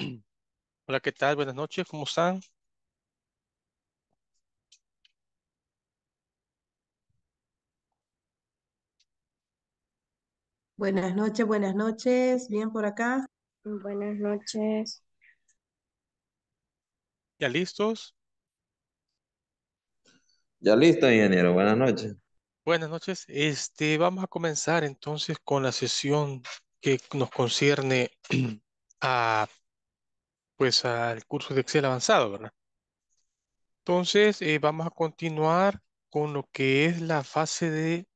Hola, ¿qué tal? Buenas noches, ¿cómo están? Buenas noches, buenas noches, bien por acá. Buenas noches. ¿Ya listos? Ya listo, ingeniero. Buenas noches. Buenas noches. Este, vamos a comenzar entonces con la sesión que nos concierne a pues al curso de Excel avanzado, ¿verdad? Entonces, eh, vamos a continuar con lo que es la fase de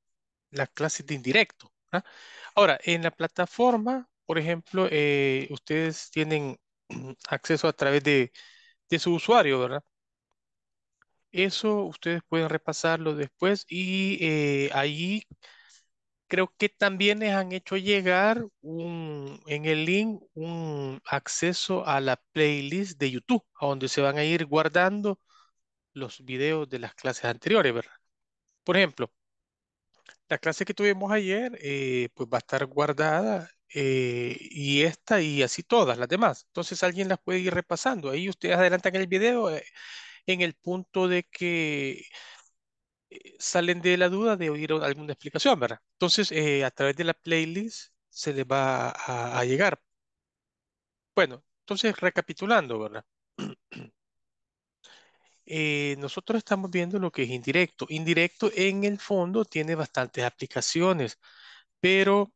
la clase de indirecto. ¿verdad? ¿ah? Ahora, en la plataforma, por ejemplo, eh, ustedes tienen acceso a través de, su usuario, ¿verdad? Eso ustedes pueden repasarlo después y eh, ahí creo que también les han hecho llegar un, en el link un acceso a la playlist de YouTube, a donde se van a ir guardando los videos de las clases anteriores, ¿verdad? Por ejemplo, la clase que tuvimos ayer, eh, pues va a estar guardada eh, y esta y así todas las demás. Entonces alguien las puede ir repasando. Ahí ustedes adelantan el video eh, en el punto de que eh, salen de la duda de oír alguna explicación, ¿verdad? Entonces, eh, a través de la playlist se les va a, llegar. Bueno, entonces recapitulando, ¿verdad? Eh, nosotros estamos viendo lo que es indirecto. Indirecto en el fondo tiene bastantes aplicaciones, pero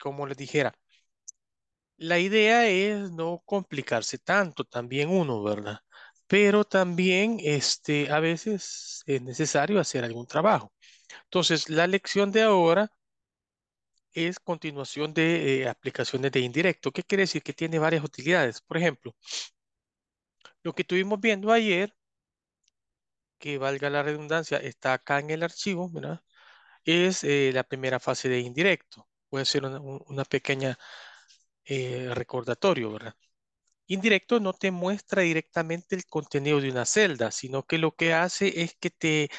como les dijera, la idea es no complicarse tanto también uno, ¿verdad? pero también este, a veces es necesario hacer algún trabajo. Entonces, la lección de ahora es continuación de eh, aplicaciones de indirecto. ¿Qué quiere decir? Que tiene varias utilidades. Por ejemplo, lo que estuvimos viendo ayer, que valga la redundancia, está acá en el archivo, ¿verdad? es eh, la primera fase de indirecto. Puede ser una, una pequeña eh, recordatorio, ¿verdad? indirecto no te muestra directamente el contenido de una celda, sino que lo que hace es que te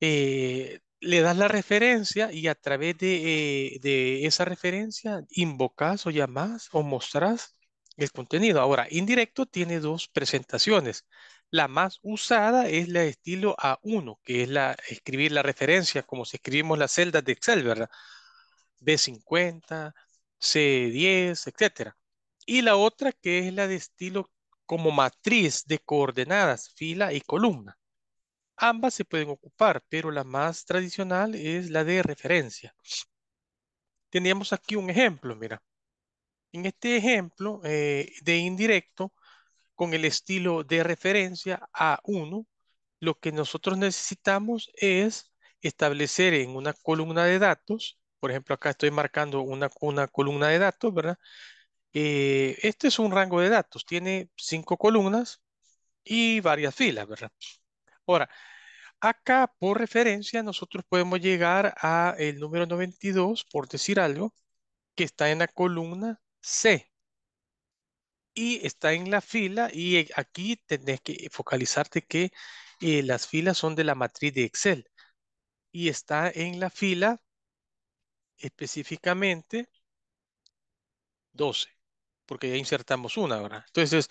eh, le das la referencia y a través de, eh, esa referencia invocas o llamas o mostrás el contenido. Ahora, indirecto tiene dos presentaciones. La más usada es la de estilo A1, que es la escribir la referencia, como si escribimos las celdas de Excel, ¿verdad? B50, C10, etcétera. Y la otra que es la de estilo como matriz de coordenadas, fila y columna. Ambas se pueden ocupar, pero la más tradicional es la de referencia. Teníamos aquí un ejemplo, mira. En este ejemplo eh, de indirecto, con el estilo de referencia A1, lo que nosotros necesitamos es establecer en una columna de datos, por ejemplo, acá estoy marcando una, una columna de datos, ¿verdad? Eh, este es un rango de datos, tiene cinco columnas y varias filas, ¿verdad? Ahora, acá por referencia nosotros podemos llegar a el número 92, por decir algo, que está en la columna C y está en la fila y aquí tenés que focalizarte que eh, las filas son de la matriz de Excel y está en la fila específicamente 12 porque ya insertamos una, ¿verdad? Entonces,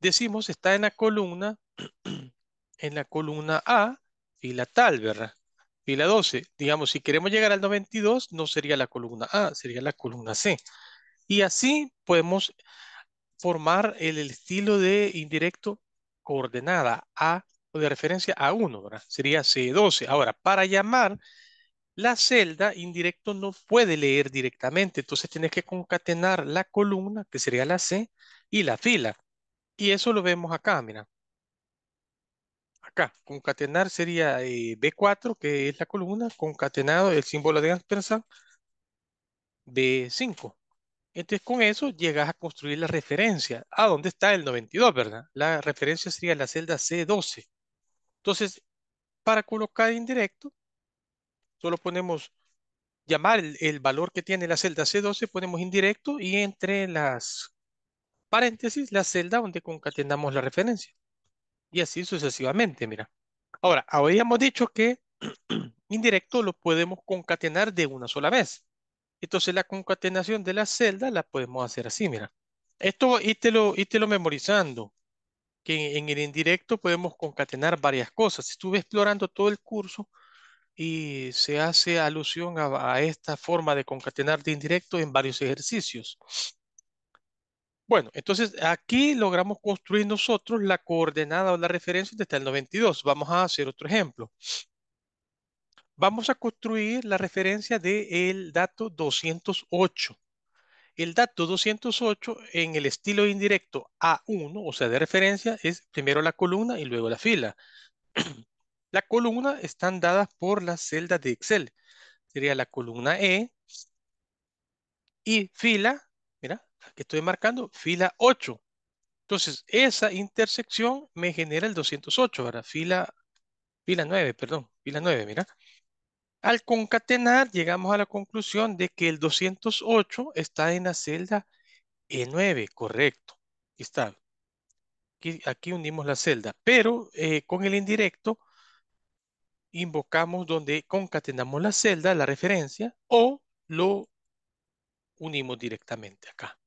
decimos, está en la columna, en la columna A, fila tal, ¿verdad? Fila 12. Digamos, si queremos llegar al 92, no sería la columna A, sería la columna C. Y así podemos formar el, el estilo de indirecto coordenada A, o de referencia A1, ¿verdad? Sería C12. Ahora, para llamar la celda indirecto no puede leer directamente, entonces tienes que concatenar la columna, que sería la C, y la fila. Y eso lo vemos acá, mira. Acá, concatenar sería eh, B4, que es la columna, concatenado el símbolo de ampersand, B5. Entonces con eso llegas a construir la referencia. ¿A ah, dónde está el 92, verdad? La referencia sería la celda C12. Entonces, para colocar indirecto, Solo ponemos llamar el, valor que tiene la celda C12, ponemos indirecto y entre las paréntesis la celda donde concatenamos la referencia. Y así sucesivamente, mira. Ahora, habíamos dicho que indirecto lo podemos concatenar de una sola vez. Entonces la concatenación de la celda la podemos hacer así, mira. Esto ítelo, lo memorizando, que en, el indirecto podemos concatenar varias cosas. estuve explorando todo el curso, y se hace alusión a, esta forma de concatenar de indirecto en varios ejercicios. Bueno, entonces aquí logramos construir nosotros la coordenada o la referencia desde el 92. Vamos a hacer otro ejemplo. Vamos a construir la referencia del el dato 208. El dato 208 en el estilo indirecto A1, o sea, de referencia, es primero la columna y luego la fila. La columna están dadas por las celdas de Excel. Sería la columna E y fila, mira, que estoy marcando, fila 8. Entonces, esa intersección me genera el 208, ¿verdad? Fila, fila 9, perdón, fila 9, mira. Al concatenar, llegamos a la conclusión de que el 208 está en la celda E9, correcto. Aquí está. Aquí, aquí unimos la celda, pero eh, con el indirecto invocamos donde concatenamos la celda, la referencia, o lo unimos directamente acá.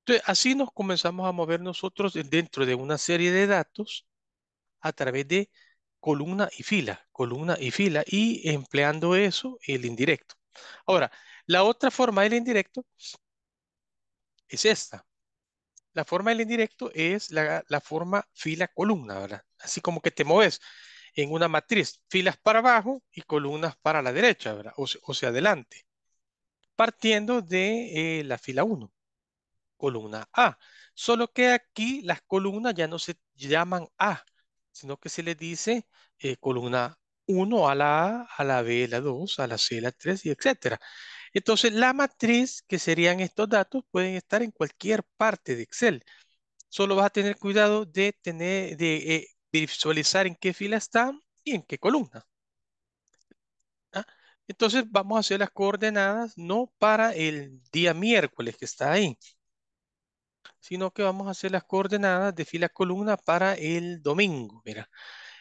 Entonces, así nos comenzamos a mover nosotros dentro de una serie de datos a través de columna y fila, columna y fila, y empleando eso, el indirecto. Ahora, la otra forma del indirecto es esta. La forma del indirecto es la, la forma fila-columna, ¿verdad? Así como que te mueves en una matriz, filas para abajo y columnas para la derecha, O, sea, adelante. Partiendo de eh, la fila 1, columna A. Solo que aquí las columnas ya no se llaman A, sino que se le dice eh, columna 1 a la A, a la B, a la 2, a la C, la 3, y etcétera. Entonces, la matriz, que serían estos datos, pueden estar en cualquier parte de Excel. Solo vas a tener cuidado de tener, de eh, visualizar en qué fila está... y en qué columna. Entonces vamos a hacer las coordenadas no para el día miércoles que está ahí, sino que vamos a hacer las coordenadas de fila columna para el domingo. Mira,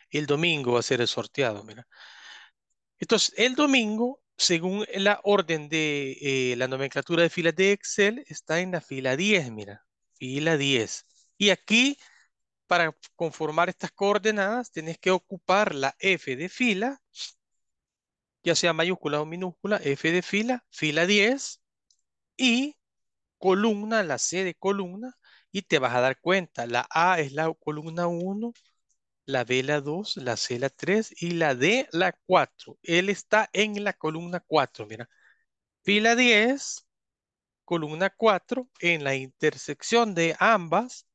el domingo va a ser el sorteado. Entonces, el domingo, según la orden de eh, la nomenclatura de filas de Excel, está en la fila 10, mira, fila 10. Y aquí para conformar estas coordenadas tienes que ocupar la F de fila, ya sea mayúscula o minúscula, F de fila, fila 10, y columna, la C de columna, y te vas a dar cuenta, la A es la columna 1, la B la 2, la C la 3 y la D la 4. Él está en la columna 4, mira. Fila 10, columna 4, en la intersección de ambas,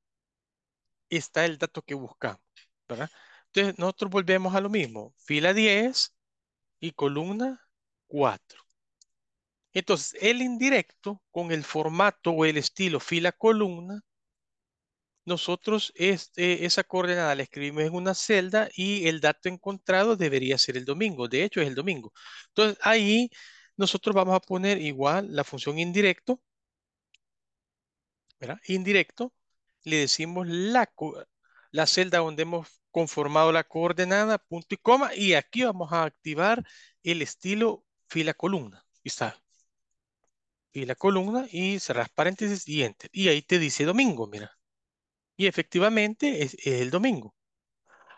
está el dato que buscamos, ¿verdad? Entonces nosotros volvemos a lo mismo, fila 10 y columna 4. Entonces el indirecto con el formato o el estilo fila-columna, nosotros eh, esa coordenada la escribimos en una celda y el dato encontrado debería ser el domingo, de hecho es el domingo. Entonces ahí nosotros vamos a poner igual la función indirecto, ¿verdad? Indirecto le decimos la, la celda donde hemos conformado la coordenada, punto y coma, y aquí vamos a activar el estilo fila columna. Y está. Fila columna y cerrar paréntesis y enter. Y ahí te dice domingo, mira. Y efectivamente es, el domingo.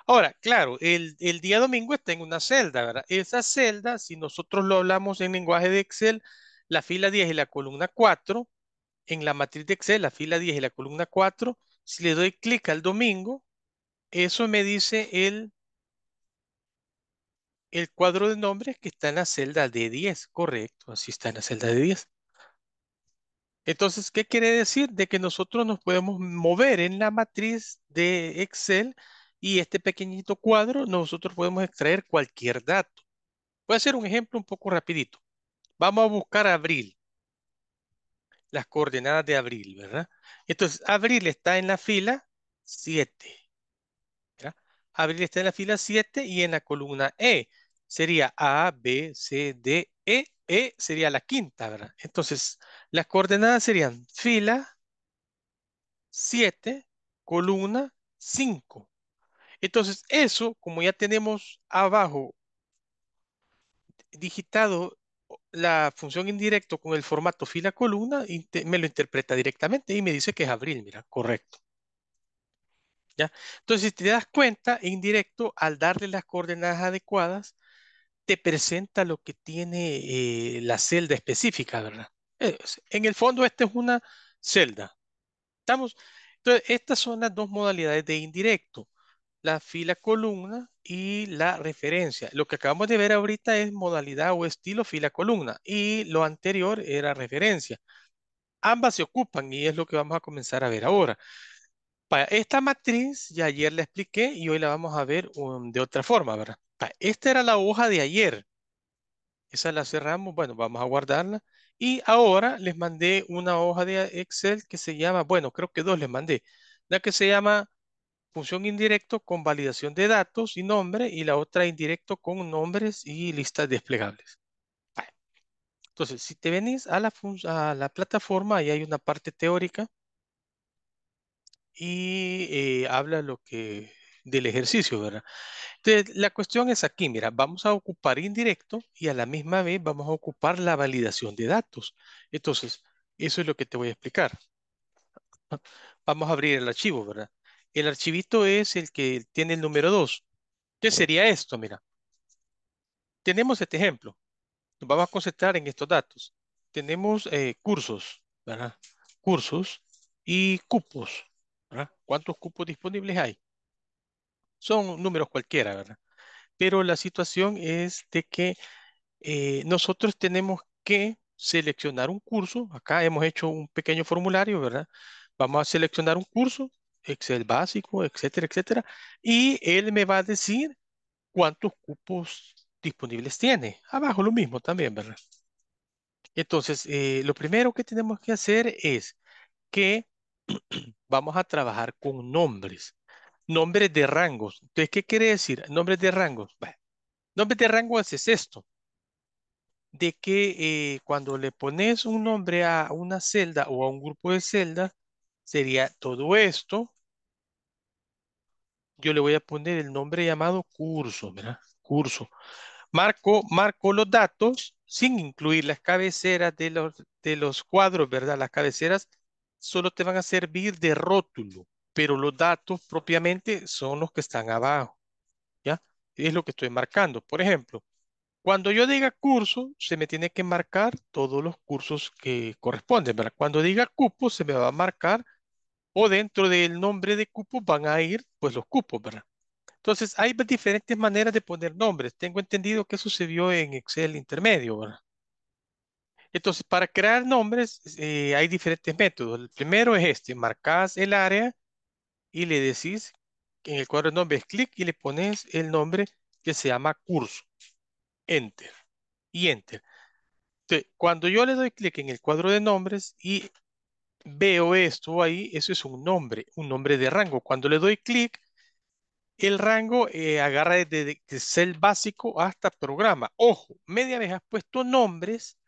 Ahora, claro, el, el, día domingo está en una celda, ¿verdad? Esa celda, si nosotros lo hablamos en lenguaje de Excel, la fila 10 y la columna 4, en la matriz de Excel, la fila 10 y la columna 4, si le doy clic al domingo, eso me dice el, el cuadro de nombres que está en la celda de 10, correcto, así está en la celda de 10. Entonces, ¿qué quiere decir? De que nosotros nos podemos mover en la matriz de Excel y este pequeñito cuadro, nosotros podemos extraer cualquier dato. Voy a hacer un ejemplo un poco rapidito. Vamos a buscar abril las coordenadas de abril, ¿verdad? Entonces, abril está en la fila 7. Abril está en la fila 7 y en la columna E. Sería A, B, C, D, E. E sería la quinta, ¿verdad? Entonces, las coordenadas serían fila 7, columna 5. Entonces, eso, como ya tenemos abajo digitado la función indirecto con el formato fila-columna me lo interpreta directamente y me dice que es abril, mira, correcto. ¿Ya? Entonces, si te das cuenta, indirecto, al darle las coordenadas adecuadas, te presenta lo que tiene eh, la celda específica, ¿verdad? En el fondo, esta es una celda. ¿Estamos? Entonces, estas son las dos modalidades de indirecto la fila columna y la referencia. Lo que acabamos de ver ahorita es modalidad o estilo fila columna y lo anterior era referencia. Ambas se ocupan y es lo que vamos a comenzar a ver ahora. Para esta matriz ya ayer la expliqué y hoy la vamos a ver um, de otra forma, ¿verdad? esta era la hoja de ayer. Esa la cerramos, bueno, vamos a guardarla. Y ahora les mandé una hoja de Excel que se llama, bueno, creo que dos les mandé. La que se llama función indirecto con validación de datos y nombre y la otra indirecto con nombres y listas desplegables. Entonces, si te venís a la, a la plataforma, ahí hay una parte teórica y eh, habla lo que del ejercicio, ¿verdad? Entonces, la cuestión es aquí, mira, vamos a ocupar indirecto y a la misma vez vamos a ocupar la validación de datos. Entonces, eso es lo que te voy a explicar. Vamos a abrir el archivo, ¿verdad? El archivito es el que tiene el número 2. ¿Qué sería esto? Mira. Tenemos este ejemplo. Nos vamos a concentrar en estos datos. Tenemos eh, cursos, ¿verdad? Cursos y cupos. ¿Cuántos cupos disponibles hay? Son números cualquiera, ¿verdad? Pero la situación es de que eh, nosotros tenemos que seleccionar un curso. Acá hemos hecho un pequeño formulario, ¿verdad? Vamos a seleccionar un curso Excel básico, etcétera, etcétera. Y él me va a decir cuántos cupos disponibles tiene. Abajo lo mismo también, ¿verdad? Entonces, eh, lo primero que tenemos que hacer es que vamos a trabajar con nombres. Nombres de rangos. Entonces, ¿qué quiere decir? Nombres de rangos. nombres de rangos es esto. De que eh, cuando le pones un nombre a una celda o a un grupo de celdas, Sería todo esto. Yo le voy a poner el nombre llamado curso, Curso. Marco, marco los datos sin incluir las cabeceras de los, de los cuadros, ¿verdad? Las cabeceras solo te van a servir de rótulo, pero los datos propiamente son los que están abajo, ¿ya? Es lo que estoy marcando. Por ejemplo, cuando yo diga curso, se me tiene que marcar todos los cursos que corresponden, Cuando diga cupo, se me va a marcar o dentro del nombre de cupo van a ir pues los cupos, ¿verdad? Entonces hay diferentes maneras de poner nombres. Tengo entendido que sucedió en Excel intermedio, ¿verdad? Entonces, para crear nombres eh, hay diferentes métodos. El primero es este, marcas el área y le decís en el cuadro de nombres clic y le pones el nombre que se llama curso. Enter. Y enter. Entonces, cuando yo le doy clic en el cuadro de nombres y Veo esto ahí, eso es un nombre, un nombre de rango. Cuando le doy clic, el rango eh, agarra desde, Excel básico hasta programa. Ojo, media vez has puesto nombres,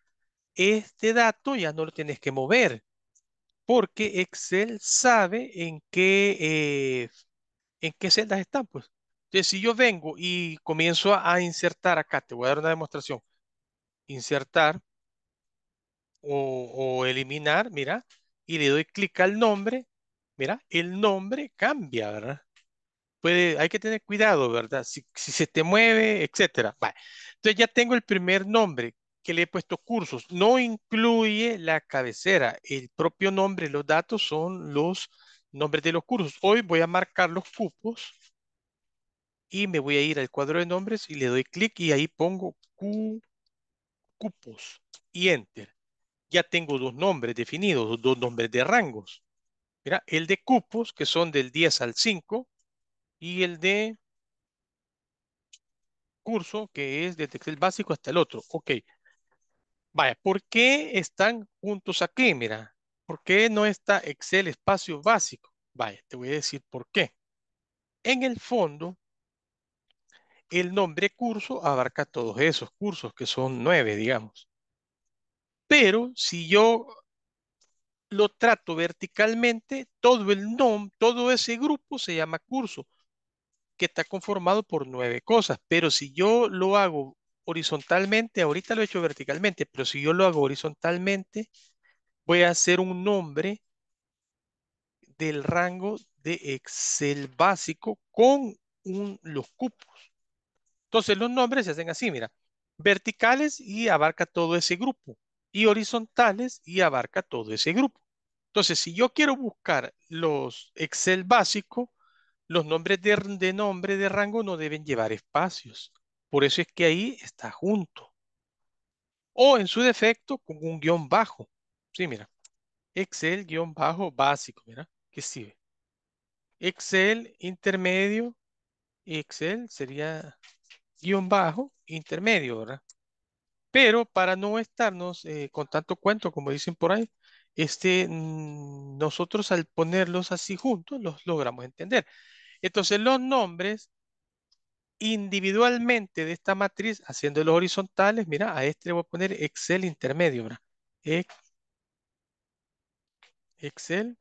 este dato ya no lo tienes que mover, porque Excel sabe en qué, eh, en qué celdas están. Pues. Entonces, si yo vengo y comienzo a, insertar acá, te voy a dar una demostración. Insertar o eliminar, mira, y le doy clic al nombre, mira, el nombre cambia, ¿verdad? Puede, hay que tener cuidado, ¿verdad? Si, se te mueve, etcétera. Entonces ya tengo el primer nombre que le he puesto cursos. No incluye la cabecera. El propio nombre, los datos son los nombres de los cursos. Hoy voy a marcar los cupos y me voy a ir al cuadro de nombres y le doy clic y ahí pongo Q, cupos y enter ya tengo dos nombres definidos, dos nombres de rangos. Mira, el de cupos, que son del 10 al 5, y el de curso, que es desde el básico hasta el otro. Ok. Vaya, ¿por qué están juntos aquí? Mira, ¿por qué no está Excel espacio básico? Vaya, te voy a decir por qué. En el fondo, el nombre curso abarca todos esos cursos, que son nueve, digamos. Pero si yo lo trato verticalmente, todo el nom, todo ese grupo se llama curso, que está conformado por nueve cosas. Pero si yo lo hago horizontalmente, ahorita lo he hecho verticalmente, pero si yo lo hago horizontalmente, voy a hacer un nombre del rango de Excel básico con los cupos. Entonces los nombres se hacen así, mira, verticales y abarca todo ese grupo y horizontales y abarca todo ese grupo. Entonces, si yo quiero buscar los Excel básico, los nombres de, nombre de rango no deben llevar espacios. Por eso es que ahí está junto. O en su defecto, con un guión bajo. Sí, mira. Excel guión bajo básico, mira. ¿Qué sirve? Excel intermedio. Excel sería guión bajo intermedio, ¿verdad? Pero para no estarnos eh, con tanto cuento, como dicen por ahí, este, mm, nosotros al ponerlos así juntos los logramos entender. Entonces los nombres individualmente de esta matriz, haciéndolos horizontales, mira, a este le voy a poner Excel intermedio, ¿verdad? Excel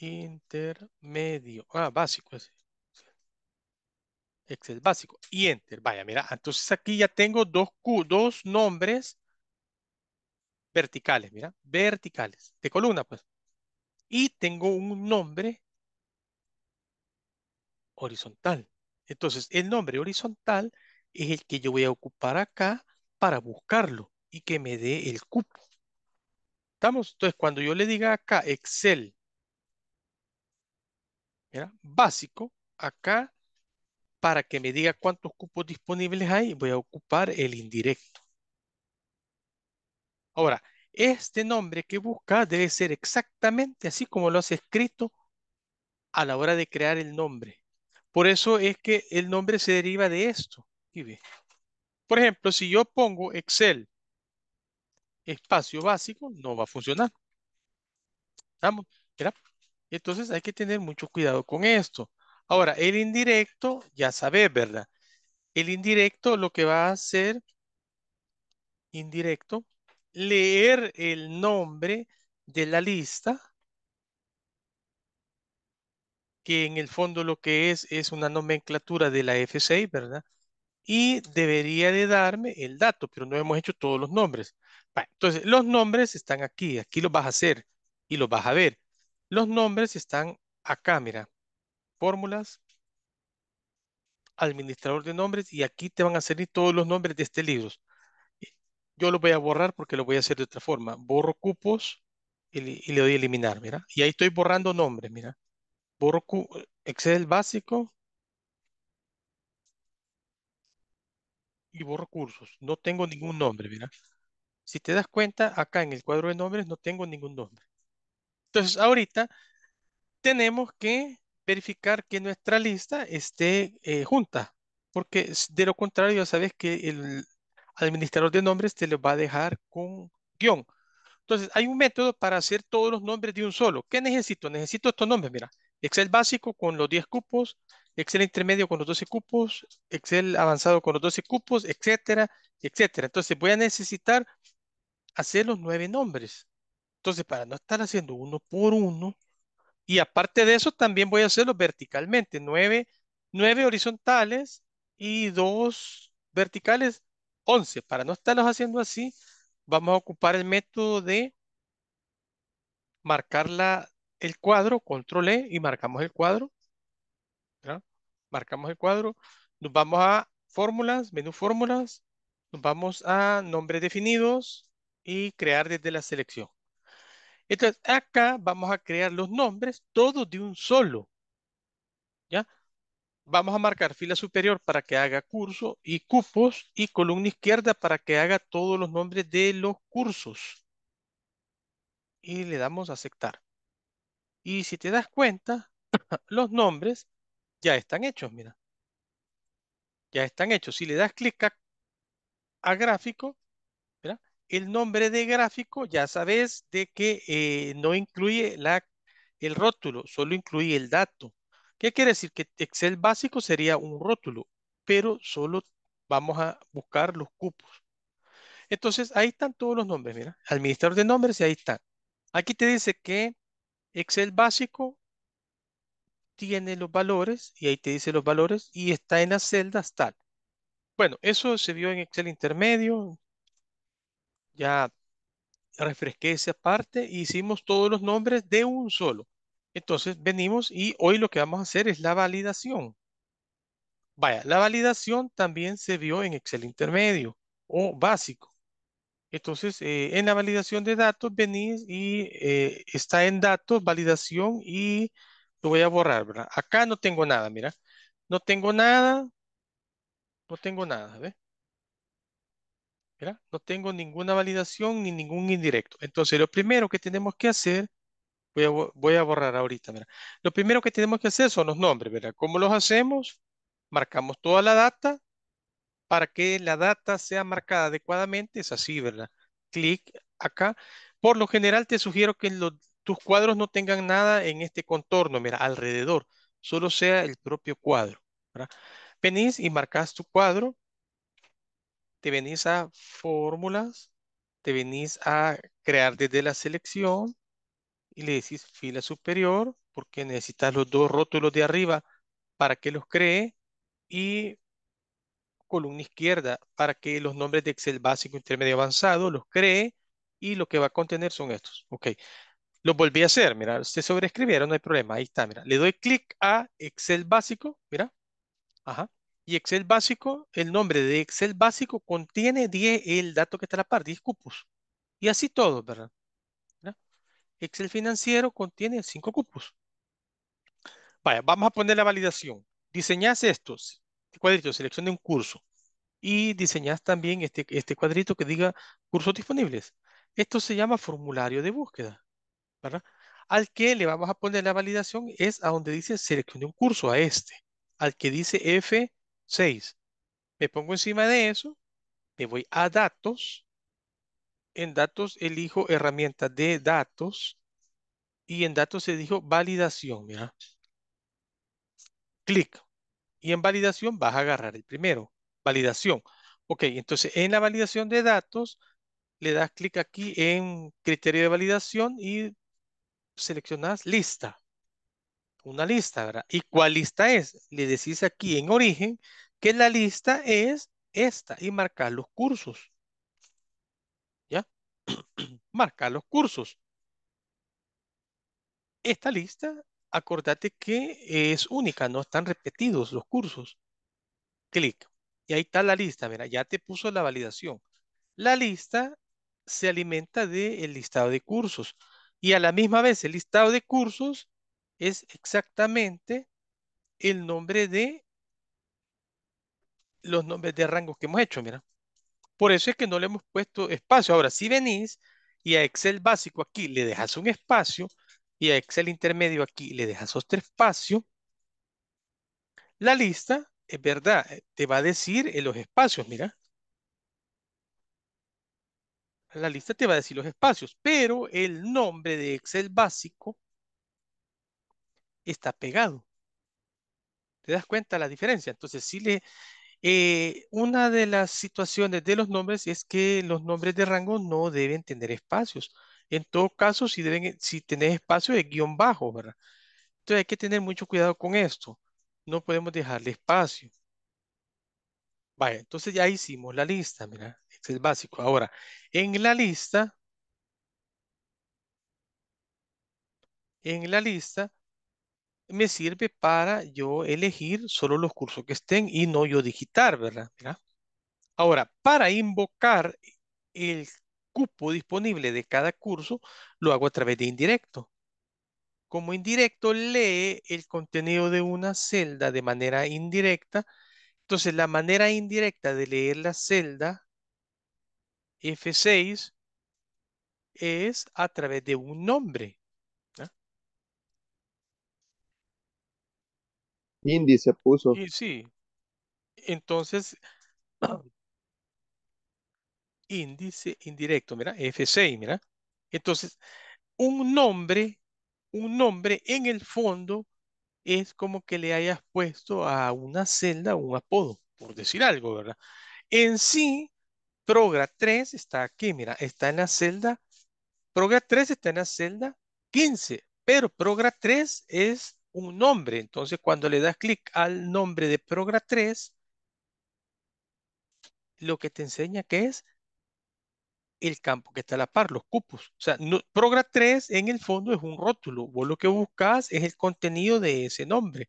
intermedio. Ah, básico ese. Excel básico. Y Enter. Vaya, mira, entonces aquí ya tengo dos, dos nombres verticales, mira, verticales, de columna, pues. Y tengo un nombre horizontal. Entonces, el nombre horizontal es el que yo voy a ocupar acá para buscarlo y que me dé el cupo. ¿Estamos? Entonces, cuando yo le diga acá Excel, mira, básico, acá para que me diga cuántos cupos disponibles hay, voy a ocupar el indirecto. Ahora, este nombre que busca debe ser exactamente así como lo has escrito a la hora de crear el nombre. Por eso es que el nombre se deriva de esto. Por ejemplo, si yo pongo Excel espacio básico, no va a funcionar. Entonces hay que tener mucho cuidado con esto. Ahora, el indirecto, ya sabes, ¿verdad? El indirecto lo que va a hacer, indirecto, leer el nombre de la lista, que en el fondo lo que es es una nomenclatura de la F6, ¿verdad? Y debería de darme el dato, pero no hemos hecho todos los nombres. entonces, los nombres están aquí, aquí los vas a hacer y los vas a ver. Los nombres están acá, cámara fórmulas, administrador de nombres y aquí te van a salir todos los nombres de este libro. Yo lo voy a borrar porque lo voy a hacer de otra forma. Borro cupos y le, doy eliminar, mira. Y ahí estoy borrando nombres, mira. Borro Excel básico y borro cursos. No tengo ningún nombre, mira. Si te das cuenta, acá en el cuadro de nombres no tengo ningún nombre. Entonces, ahorita tenemos que verificar que nuestra lista esté eh, junta, porque de lo contrario ya sabes que el administrador de nombres te lo va a dejar con guión. Entonces, hay un método para hacer todos los nombres de un solo. ¿Qué necesito? Necesito estos nombres, mira. Excel básico con los 10 cupos, Excel intermedio con los 12 cupos, Excel avanzado con los 12 cupos, etcétera, etcétera. Entonces, voy a necesitar hacer los nueve nombres. Entonces, para no estar haciendo uno por uno, y aparte de eso, también voy a hacerlo verticalmente, nueve, horizontales y dos verticales, once. Para no estarlos haciendo así, vamos a ocupar el método de marcar el cuadro, control E y marcamos el cuadro. Marcamos el cuadro. Nos vamos a fórmulas, menú fórmulas. Nos vamos a nombres definidos y crear desde la selección. Entonces, acá vamos a crear los nombres todos de un solo. ¿Ya? Vamos a marcar fila superior para que haga curso y cupos y columna izquierda para que haga todos los nombres de los cursos. Y le damos a aceptar. Y si te das cuenta, los nombres ya están hechos, mira. Ya están hechos. Si le das clic a gráfico, el nombre de gráfico ya sabes de que eh, no incluye la, el rótulo, solo incluye el dato. ¿Qué quiere decir? Que Excel básico sería un rótulo, pero solo vamos a buscar los cupos. Entonces, ahí están todos los nombres, mira, administrador de nombres y ahí están. Aquí te dice que Excel básico tiene los valores y ahí te dice los valores y está en las celdas tal. Bueno, eso se vio en Excel intermedio, ya refresqué esa parte e hicimos todos los nombres de un solo. Entonces venimos y hoy lo que vamos a hacer es la validación. Vaya, la validación también se vio en Excel intermedio o básico. Entonces, eh, en la validación de datos venís y eh, está en datos, validación y lo voy a borrar, ¿verdad? Acá no tengo nada, mira. No tengo nada. No tengo nada, ¿ves? No tengo ninguna validación ni ningún indirecto. Entonces, lo primero que tenemos que hacer, voy a, voy a borrar ahorita, ¿verdad? Lo primero que tenemos que hacer son los nombres, ¿verdad? ¿Cómo los hacemos? Marcamos toda la data. Para que la data sea marcada adecuadamente, es así, ¿verdad? Clic acá. Por lo general te sugiero que tus cuadros no tengan nada en este contorno, mira, alrededor. Solo sea el propio cuadro, ¿verdad? Venís y marcas tu cuadro te venís a fórmulas, te venís a crear desde la selección y le decís fila superior porque necesitas los dos rótulos de arriba para que los cree y columna izquierda para que los nombres de Excel básico, intermedio, avanzado los cree y lo que va a contener son estos. Ok, lo volví a hacer, mira, se sobreescribieron, no hay problema, ahí está, mira, le doy clic a Excel básico, mira, ajá, y Excel básico, el nombre de Excel básico contiene 10, el dato que está a la par, 10 cupos. Y así todo, ¿verdad? Excel financiero contiene 5 cupos. Vaya, vamos a poner la validación. Diseñas estos, cuadritos, cuadrito, selección de un curso. Y diseñas también este, este cuadrito que diga cursos disponibles. Esto se llama formulario de búsqueda, ¿verdad? Al que le vamos a poner la validación es a donde dice selección de un curso, a este. Al que dice F 6. Me pongo encima de eso, me voy a datos. En datos elijo herramienta de datos y en datos se dijo validación, mira. Clic. Y en validación vas a agarrar el primero, validación. Ok, entonces en la validación de datos le das clic aquí en criterio de validación y seleccionas lista una lista, ¿verdad? ¿Y cuál lista es? Le decís aquí en origen que la lista es esta y marcar los cursos. ¿Ya? marcar los cursos. Esta lista, acordate que es única, no están repetidos los cursos. Clic. Y ahí está la lista, ¿verdad? ya te puso la validación. La lista se alimenta del listado de cursos. Y a la misma vez el listado de cursos es exactamente el nombre de los nombres de rangos que hemos hecho, mira. Por eso es que no le hemos puesto espacio. Ahora, si venís y a Excel básico aquí le dejas un espacio y a Excel intermedio aquí le dejas otro espacio, la lista, es verdad, te va a decir en los espacios, mira. La lista te va a decir los espacios, pero el nombre de Excel básico está pegado. ¿Te das cuenta la diferencia? Entonces, si le, eh, una de las situaciones de los nombres es que los nombres de rango no deben tener espacios. En todo caso, si, deben, si tenés espacio de guión bajo, ¿verdad? Entonces hay que tener mucho cuidado con esto. No podemos dejarle espacio. Vaya, entonces ya hicimos la lista, mira, este es básico. Ahora, en la lista, en la lista, me sirve para yo elegir solo los cursos que estén y no yo digitar, ¿verdad? Ahora, para invocar el cupo disponible de cada curso, lo hago a través de indirecto. Como indirecto lee el contenido de una celda de manera indirecta, entonces la manera indirecta de leer la celda F6 es a través de un nombre. Índice puso. Sí, sí. Entonces, índice indirecto, mira, F6, mira. Entonces, un nombre, un nombre en el fondo es como que le hayas puesto a una celda un apodo, por decir algo, ¿verdad? En sí, Progra 3 está aquí, mira, está en la celda, Progra 3 está en la celda 15, pero Progra 3 es un nombre. Entonces, cuando le das clic al nombre de Progra 3, lo que te enseña que es el campo que está a la par, los cupos. O sea, Progra 3 en el fondo es un rótulo. Vos lo que buscas es el contenido de ese nombre.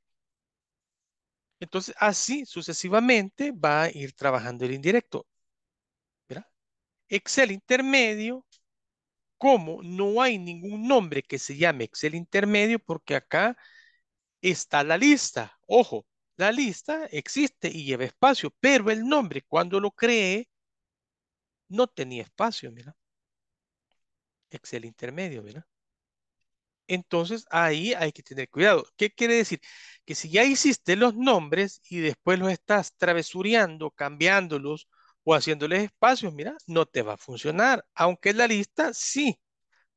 Entonces, así sucesivamente va a ir trabajando el indirecto. ¿verdad? Excel intermedio, como no hay ningún nombre que se llame Excel intermedio, porque acá está la lista. Ojo, la lista existe y lleva espacio, pero el nombre cuando lo cree no tenía espacio, mira. Excel intermedio, mira. Entonces ahí hay que tener cuidado. ¿Qué quiere decir? Que si ya hiciste los nombres y después los estás travesureando, cambiándolos o haciéndoles espacios, mira, no te va a funcionar. Aunque la lista sí.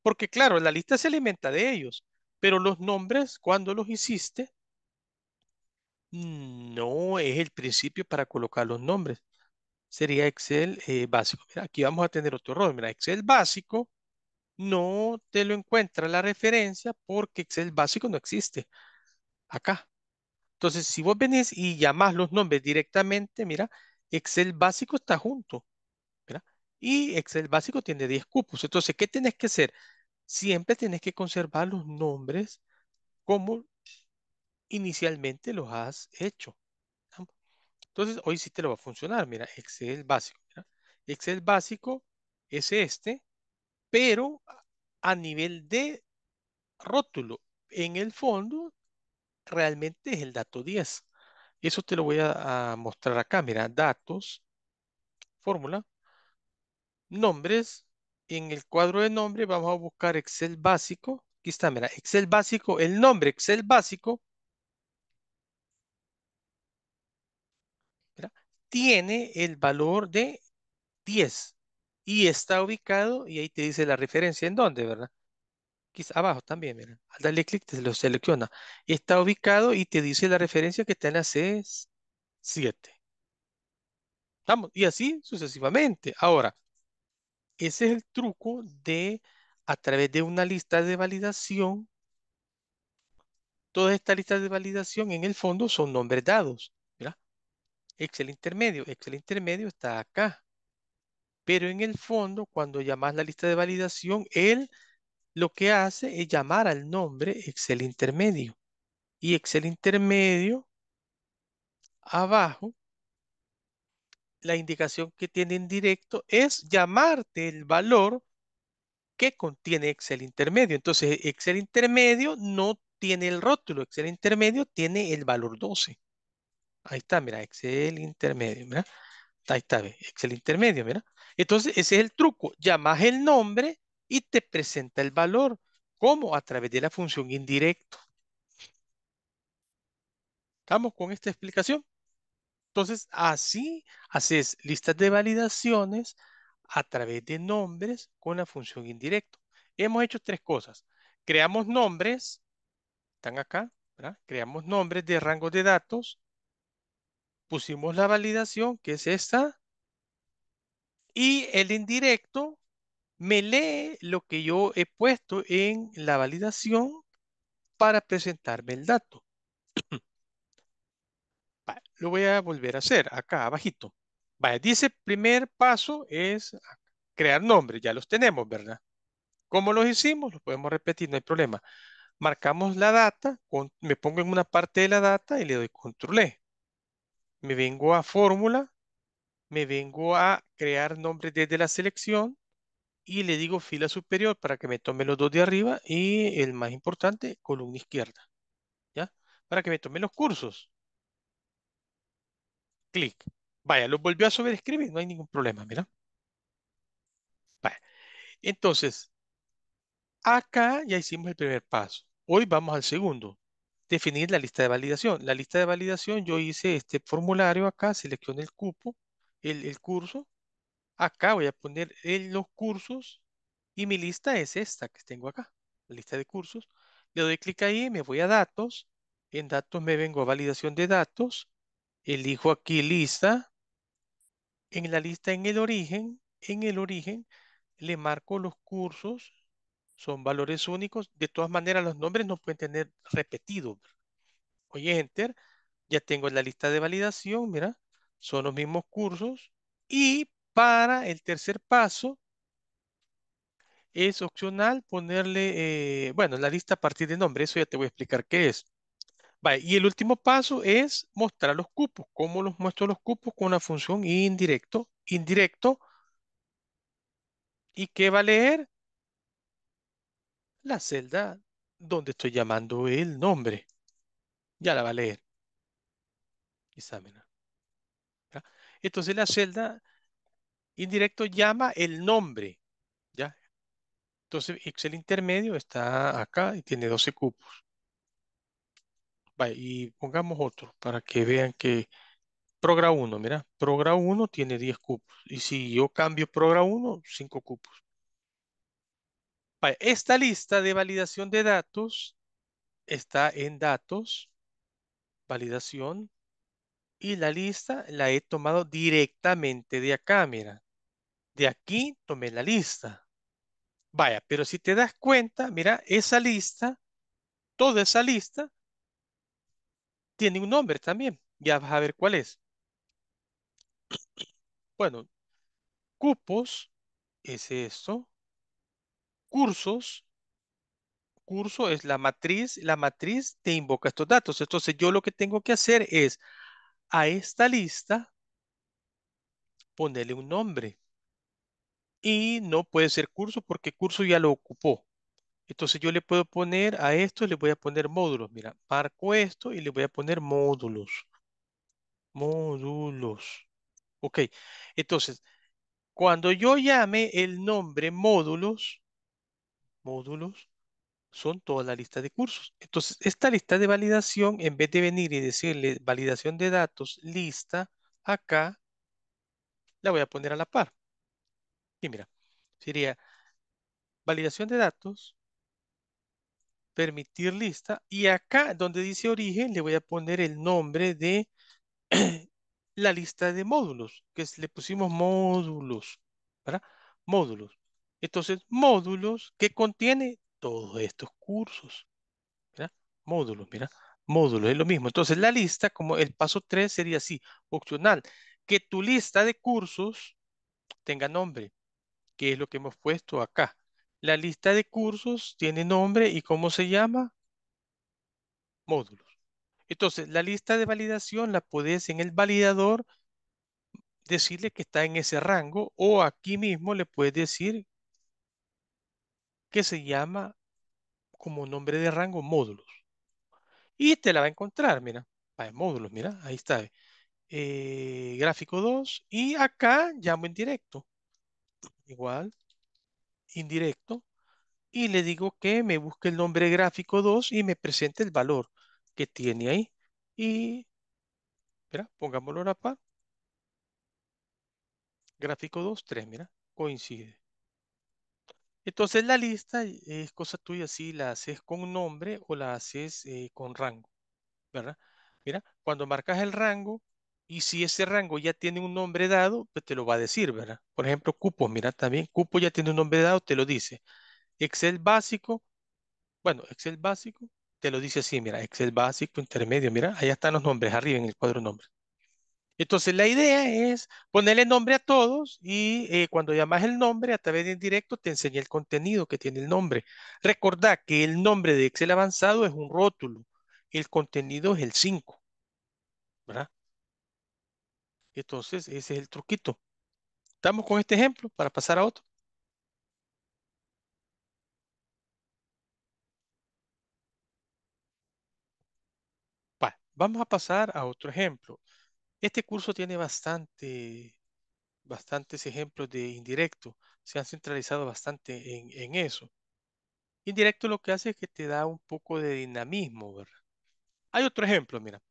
Porque claro, la lista se alimenta de ellos. Pero los nombres, cuando los hiciste, mm, no es el principio para colocar los nombres. Sería Excel eh, básico. aquí vamos a tener otro error. Mira, Excel básico no te lo encuentra la referencia porque Excel básico no existe acá. Entonces, si vos venís y llamás los nombres directamente, mira, Excel básico está junto. y Excel básico tiene 10 cupos. Entonces, ¿qué tenés que hacer? siempre tienes que conservar los nombres como inicialmente los has hecho. Entonces, hoy sí te lo va a funcionar. Mira, Excel básico. Excel básico es este, pero a nivel de rótulo. En el fondo, realmente es el dato 10. Eso te lo voy a, a mostrar acá. Mira, datos, fórmula, nombres, en el cuadro de nombre vamos a buscar Excel básico. Aquí está, mira, Excel básico, el nombre Excel básico. tiene el valor de 10 y está ubicado y ahí te dice la referencia en dónde, ¿verdad? Aquí abajo también, mira. Al darle clic te lo selecciona. Está ubicado y te dice la referencia que está en 7 Vamos, y así sucesivamente. Ahora, ese es el truco de, a través de una lista de validación, Toda esta lista de validación en el fondo son nombres dados. Excel intermedio. Excel intermedio está acá. Pero en el fondo, cuando llamas la lista de validación, él lo que hace es llamar al nombre Excel intermedio. Y Excel intermedio, abajo, la indicación que tiene en directo es llamarte el valor que contiene Excel intermedio. Entonces, Excel intermedio no tiene el rótulo, Excel intermedio tiene el valor 12. Ahí está, mira, Excel intermedio, mira. Ahí está, Excel intermedio, mira. Entonces, ese es el truco. Llamas el nombre y te presenta el valor. ¿Cómo? A través de la función indirecto. ¿Estamos con esta explicación? Entonces, así haces listas de validaciones a través de nombres con la función indirecto. Hemos hecho tres cosas. Creamos nombres, están acá, creamos nombres de rango de datos, pusimos la validación, que es esta, y el indirecto me lee lo que yo he puesto en la validación para presentarme el dato lo voy a volver a hacer acá abajito. dice primer paso es crear nombres. Ya los tenemos, ¿verdad? ¿Cómo los hicimos? lo podemos repetir, no hay problema. Marcamos la data, me pongo en una parte de la data y le doy control E. Me vengo a fórmula, me vengo a crear nombres desde la selección y le digo fila superior para que me tome los dos de arriba y el más importante, columna izquierda. ¿Ya? Para que me tome los cursos clic. Vaya, lo volvió a sobreescribir no hay ningún problema, mira. Vaya. Entonces, acá ya hicimos el primer paso. Hoy vamos al segundo, definir la lista de validación. La lista de validación, yo hice este formulario acá, seleccioné el cupo, el, curso. Acá voy a poner los cursos y mi lista es esta que tengo acá, la lista de cursos. Le doy clic ahí, me voy a datos. En datos me vengo a validación de datos elijo aquí lista. En la lista en el origen, en el origen, le marco los cursos, son valores únicos. De todas maneras, los nombres no pueden tener repetidos. Oye, enter, ya tengo la lista de validación, mira, son los mismos cursos. Y para el tercer paso, es opcional ponerle, eh, bueno, la lista a partir de nombre, eso ya te voy a explicar qué es y el último paso es mostrar los cupos. ¿Cómo los muestro los cupos? Con una función indirecto, indirecto. ¿Y qué va a leer? La celda donde estoy llamando el nombre. Ya la va a leer. Examina. Entonces la celda indirecto llama el nombre. ¿Ya? Entonces Excel intermedio está acá y tiene 12 cupos y pongamos otro para que vean que Progra 1, mira, Progra 1 tiene 10 cupos. Y si yo cambio Progra 1, 5 cupos. esta lista de validación de datos está en datos, validación, y la lista la he tomado directamente de acá, mira. De aquí tomé la lista. Vaya, pero si te das cuenta, mira, esa lista, toda esa lista tiene un nombre también. Ya vas a ver cuál es. Bueno, cupos es esto. Cursos. Curso es la matriz. La matriz te invoca estos datos. Entonces yo lo que tengo que hacer es a esta lista ponerle un nombre. Y no puede ser curso porque curso ya lo ocupó. Entonces yo le puedo poner a esto, le voy a poner módulos. Mira, marco esto y le voy a poner módulos. Módulos. Ok, entonces, cuando yo llame el nombre módulos, módulos, son toda la lista de cursos. Entonces, esta lista de validación, en vez de venir y decirle validación de datos, lista, acá, la voy a poner a la par. Y mira, sería validación de datos, permitir lista. Y acá donde dice origen le voy a poner el nombre de la lista de módulos, que le pusimos módulos, ¿verdad? Módulos. Entonces, módulos que contiene todos estos cursos. ¿verdad? Módulos, mira, módulos, es lo mismo. Entonces, la lista, como el paso 3 sería así, opcional, que tu lista de cursos tenga nombre, que es lo que hemos puesto acá. La lista de cursos tiene nombre y cómo se llama. Módulos. Entonces, la lista de validación la puedes en el validador decirle que está en ese rango o aquí mismo le puedes decir que se llama como nombre de rango módulos. Y te la va a encontrar, mira, módulos, mira, ahí está. Eh, gráfico 2 y acá llamo en directo. Igual indirecto y le digo que me busque el nombre gráfico 2 y me presente el valor que tiene ahí. Y mira, pongámoslo a la par. Gráfico 2, 3, mira, coincide. Entonces la lista es cosa tuya si la haces con nombre o la haces eh, con rango, ¿verdad? Mira, cuando marcas el rango, y si ese rango ya tiene un nombre dado, pues te lo va a decir, ¿verdad? Por ejemplo, Cupo, mira también, cupo ya tiene un nombre dado, te lo dice. Excel básico, bueno, Excel básico, te lo dice así, mira, Excel básico, intermedio, mira, allá están los nombres, arriba en el cuadro nombre. Entonces la idea es ponerle nombre a todos y eh, cuando llamas el nombre a través de indirecto te enseña el contenido que tiene el nombre. Recordá que el nombre de Excel avanzado es un rótulo, el contenido es el 5, ¿verdad? Entonces, ese es el truquito. Estamos con este ejemplo para pasar a otro. vamos a pasar a otro ejemplo. Este curso tiene bastante, bastantes ejemplos de indirecto. Se han centralizado bastante en, en eso. Indirecto lo que hace es que te da un poco de dinamismo, ¿verdad? Hay otro ejemplo, mira.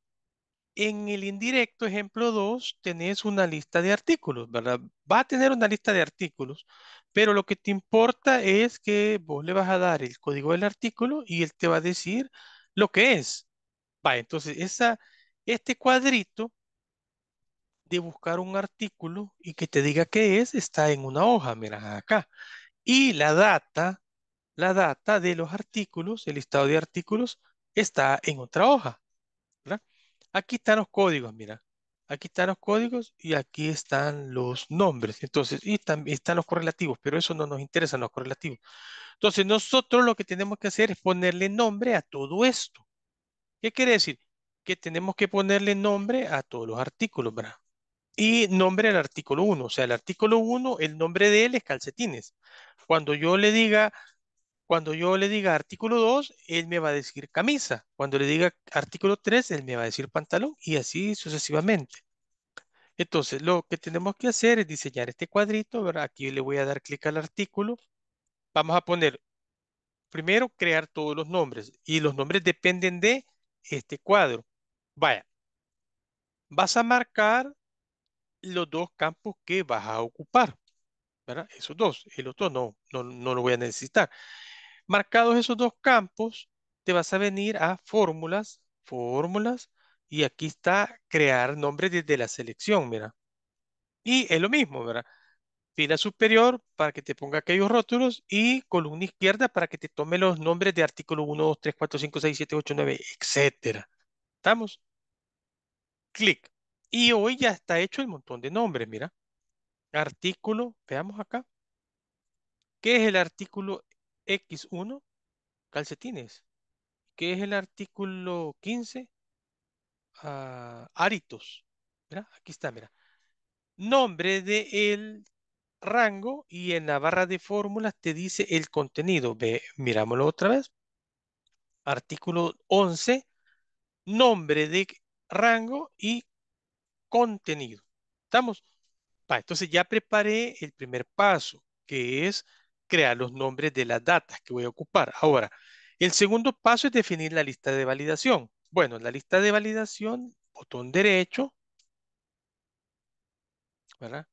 En el indirecto, ejemplo 2, tenés una lista de artículos, ¿verdad? Va a tener una lista de artículos, pero lo que te importa es que vos le vas a dar el código del artículo y él te va a decir lo que es. Va, entonces esa, este cuadrito de buscar un artículo y que te diga qué es, está en una hoja, mira acá. Y la data, la data de los artículos, el listado de artículos, está en otra hoja. ¿verdad? Aquí están los códigos, mira. Aquí están los códigos y aquí están los nombres. Entonces, y también están los correlativos, pero eso no nos interesa, los correlativos. Entonces, nosotros lo que tenemos que hacer es ponerle nombre a todo esto. ¿Qué quiere decir? Que tenemos que ponerle nombre a todos los artículos, ¿verdad? Y nombre al artículo 1. O sea, el artículo 1, el nombre de él es calcetines. Cuando yo le diga cuando yo le diga artículo 2, él me va a decir camisa. Cuando le diga artículo 3, él me va a decir pantalón y así sucesivamente. Entonces, lo que tenemos que hacer es diseñar este cuadrito. Aquí le voy a dar clic al artículo. Vamos a poner, primero, crear todos los nombres. Y los nombres dependen de este cuadro. Vaya, vas a marcar los dos campos que vas a ocupar. Esos dos. El otro no, no, no lo voy a necesitar. Marcados esos dos campos, te vas a venir a fórmulas, fórmulas, y aquí está crear nombre desde la selección, mira. Y es lo mismo, ¿verdad? Fila superior para que te ponga aquellos rótulos y columna izquierda para que te tome los nombres de artículo 1, 2, 3, 4, 5, 6, 7, 8, 9, etc. ¿Estamos? Clic. Y hoy ya está hecho el montón de nombres, mira. Artículo, veamos acá. ¿Qué es el artículo X1, calcetines, ¿Qué es el artículo 15, ah, aritos. aquí está, mira. Nombre de el rango y en la barra de fórmulas te dice el contenido. mirámoslo otra vez. Artículo 11, nombre de rango y contenido. ¿Estamos? entonces ya preparé el primer paso, que es crear los nombres de las datas que voy a ocupar. Ahora, el segundo paso es definir la lista de validación. Bueno, la lista de validación, botón derecho, ¿verdad?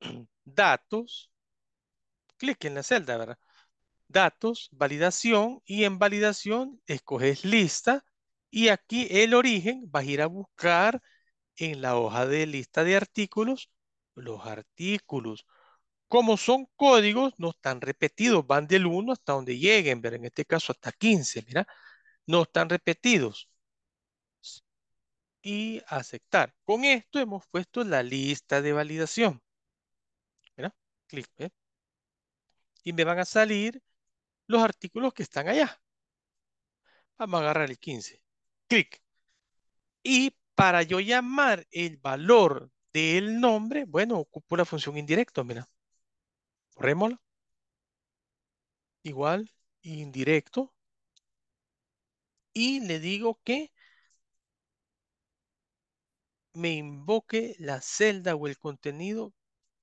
Datos, clic en la celda, ¿verdad? Datos, validación y en validación escoges lista y aquí el origen vas a ir a buscar en la hoja de lista de artículos los artículos como son códigos, no están repetidos, van del 1 hasta donde lleguen, pero en este caso hasta 15, mira, no están repetidos. Y aceptar. Con esto hemos puesto la lista de validación. Mira, clic, ¿eh? Y me van a salir los artículos que están allá. Vamos a agarrar el 15. Clic. Y para yo llamar el valor del nombre, bueno, ocupo la función indirecto. mira remol Igual, indirecto. Y le digo que me invoque la celda o el contenido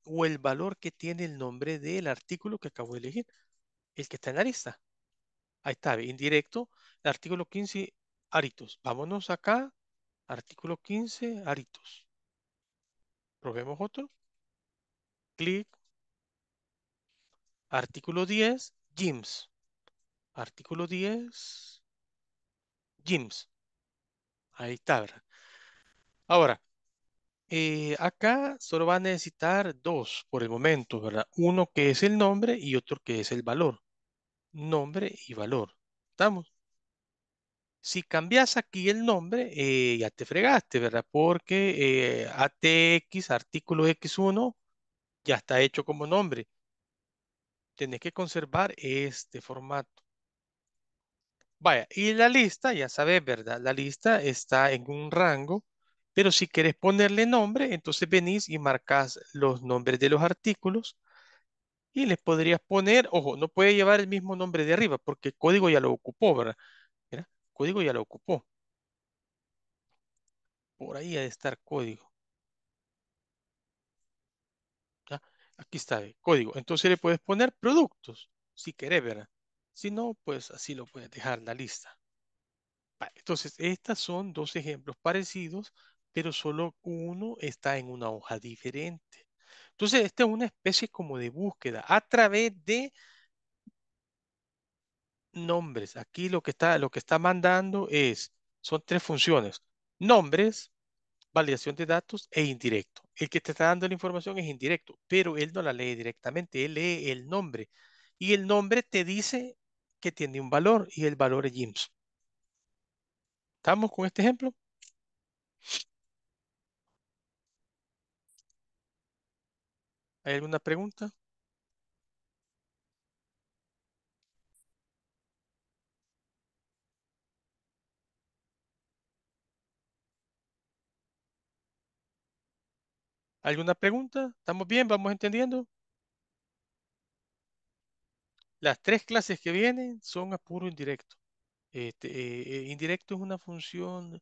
o el valor que tiene el nombre del artículo que acabo de elegir, el que está en la lista. Ahí está, indirecto, el artículo 15, aritos. Vámonos acá, artículo 15, aritos. Probemos otro. Clic, Artículo 10, gyms. Artículo 10, gyms. Ahí está, ¿verdad? Ahora, eh, acá solo va a necesitar dos por el momento, ¿verdad? Uno que es el nombre y otro que es el valor. Nombre y valor. ¿Estamos? Si cambias aquí el nombre, eh, ya te fregaste, ¿verdad? Porque eh, ATX, artículo X1, ya está hecho como nombre tenés que conservar este formato. Vaya, y la lista, ya sabes, ¿verdad? La lista está en un rango, pero si quieres ponerle nombre, entonces venís y marcas los nombres de los artículos y les podrías poner, ojo, no puede llevar el mismo nombre de arriba porque el código ya lo ocupó, ¿verdad? Mira, código ya lo ocupó. Por ahí ha de estar código. Aquí está el código. Entonces le puedes poner productos, si querés, ¿verdad? Si no, pues así lo puedes dejar en la lista. entonces, estos son dos ejemplos parecidos, pero solo uno está en una hoja diferente. Entonces, esta es una especie como de búsqueda a través de nombres. Aquí lo que está, lo que está mandando es, son tres funciones. Nombres, validación de datos e indirecto. El que te está dando la información es indirecto, pero él no la lee directamente, él lee el nombre. Y el nombre te dice que tiene un valor y el valor es GIMS. ¿Estamos con este ejemplo? ¿Hay alguna pregunta? ¿Alguna pregunta? ¿Estamos bien? ¿Vamos entendiendo? Las tres clases que vienen son a puro indirecto. Este, eh, eh, indirecto es una función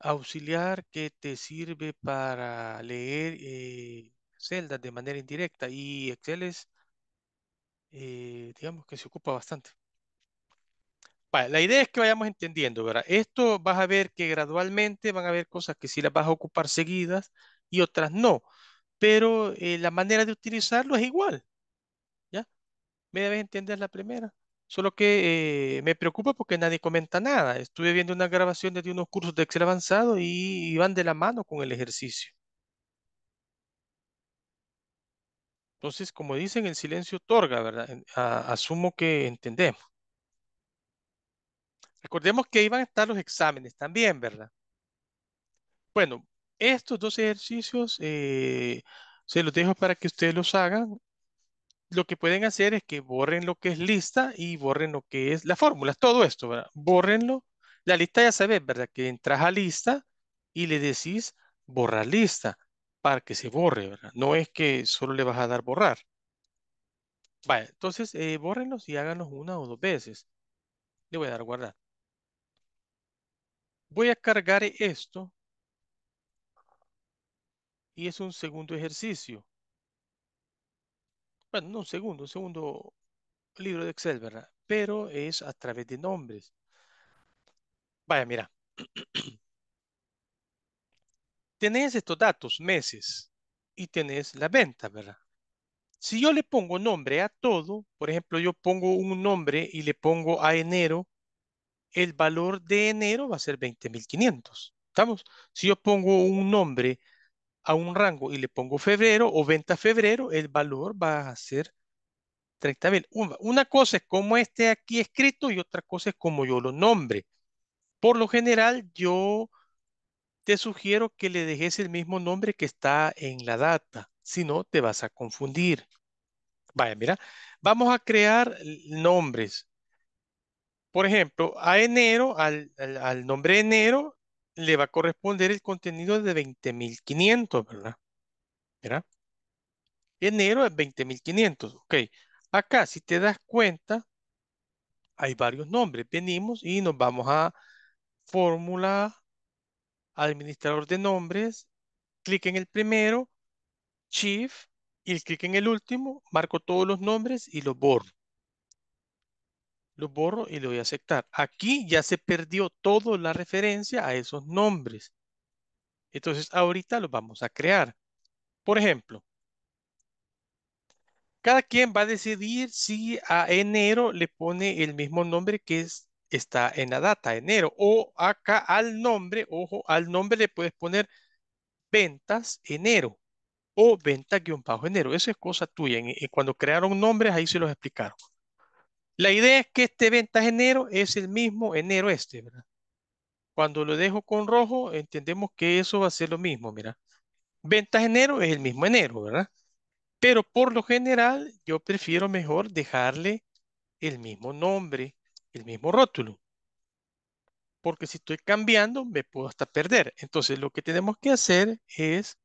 auxiliar que te sirve para leer eh, celdas de manera indirecta y Excel es, digamos que se ocupa bastante. la idea es que vayamos entendiendo, ¿verdad? Esto vas a ver que gradualmente van a haber cosas que sí las vas a ocupar seguidas y otras no, pero eh, la manera de utilizarlo es igual. ¿Ya? ¿Me debes entender la primera? Solo que eh, me preocupa porque nadie comenta nada. Estuve viendo una grabación de unos cursos de Excel avanzado y, van de la mano con el ejercicio. Entonces, como dicen, el silencio otorga, ¿verdad? asumo que entendemos. Recordemos que iban a estar los exámenes también, ¿verdad? Bueno, estos dos ejercicios eh, se los dejo para que ustedes los hagan. Lo que pueden hacer es que borren lo que es lista y borren lo que es la fórmula. Todo esto, ¿verdad? Borrenlo. La lista ya sabes, ¿verdad? Que entras a lista y le decís borrar lista para que se borre, ¿verdad? No es que solo le vas a dar borrar. Vale, entonces eh, bórrenlos y háganlos una o dos veces. Le voy a dar guardar. Voy a cargar esto y es un segundo ejercicio. Bueno, no un segundo, un segundo libro de Excel, ¿verdad? Pero es a través de nombres. Vaya, mira. tenés estos datos, meses, y tenés la venta, ¿verdad? Si yo le pongo nombre a todo, por ejemplo, yo pongo un nombre y le pongo a enero, el valor de enero va a ser 20.500. ¿Estamos? Si yo pongo un nombre a un rango y le pongo febrero o venta febrero, el valor va a ser 30 mil. Una cosa es como esté aquí escrito y otra cosa es como yo lo nombre. Por lo general, yo te sugiero que le dejes el mismo nombre que está en la data, si no te vas a confundir. Vaya, mira, vamos a crear nombres. Por ejemplo, a enero, al nombre enero, le va a corresponder el contenido de 20.500, ¿verdad? ¿Verdad? Enero es 20.500, ok. Acá, si te das cuenta, hay varios nombres. Venimos y nos vamos a fórmula, administrador de nombres, clic en el primero, shift, y clic en el último, marco todos los nombres y los borro lo borro y le voy a aceptar. Aquí ya se perdió toda la referencia a esos nombres. Entonces ahorita los vamos a crear. Por ejemplo, cada quien va a decidir si a enero le pone el mismo nombre que está en la data, enero. O acá al nombre, ojo, al nombre le puedes poner ventas enero o venta-enero. Eso es cosa tuya. cuando crearon nombres, ahí se los explicaron. La idea es que este ventas enero es el mismo enero este, ¿verdad? Cuando lo dejo con rojo, entendemos que eso va a ser lo mismo, mira. Ventas enero es el mismo enero, ¿verdad? Pero por lo general, yo prefiero mejor dejarle el mismo nombre, el mismo rótulo. Porque si estoy cambiando, me puedo hasta perder. Entonces, lo que tenemos que hacer es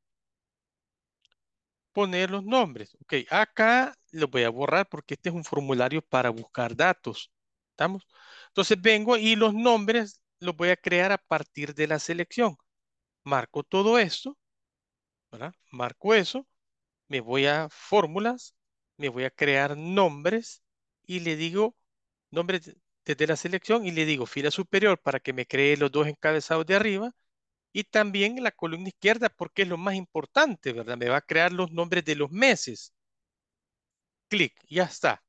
poner los nombres. Ok, acá lo voy a borrar porque este es un formulario para buscar datos. ¿Estamos? Entonces vengo y los nombres los voy a crear a partir de la selección. Marco todo esto, ¿verdad? Marco eso, me voy a fórmulas, me voy a crear nombres y le digo nombres desde la selección y le digo fila superior para que me cree los dos encabezados de arriba y también la columna izquierda porque es lo más importante, ¿verdad? Me va a crear los nombres de los meses clic, ya está.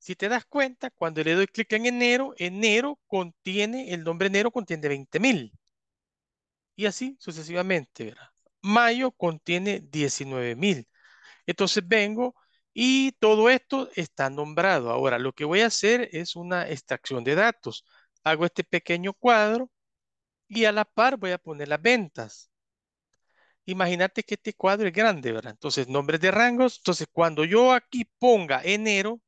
Si te das cuenta, cuando le doy clic en enero, enero contiene, el nombre enero contiene 20.000. Y así sucesivamente, ¿verdad? Mayo contiene 19.000. Entonces vengo y todo esto está nombrado. Ahora, lo que voy a hacer es una extracción de datos. Hago este pequeño cuadro y a la par voy a poner las ventas imagínate que este cuadro es grande, ¿verdad? Entonces, nombres de rangos. Entonces, cuando yo aquí ponga enero,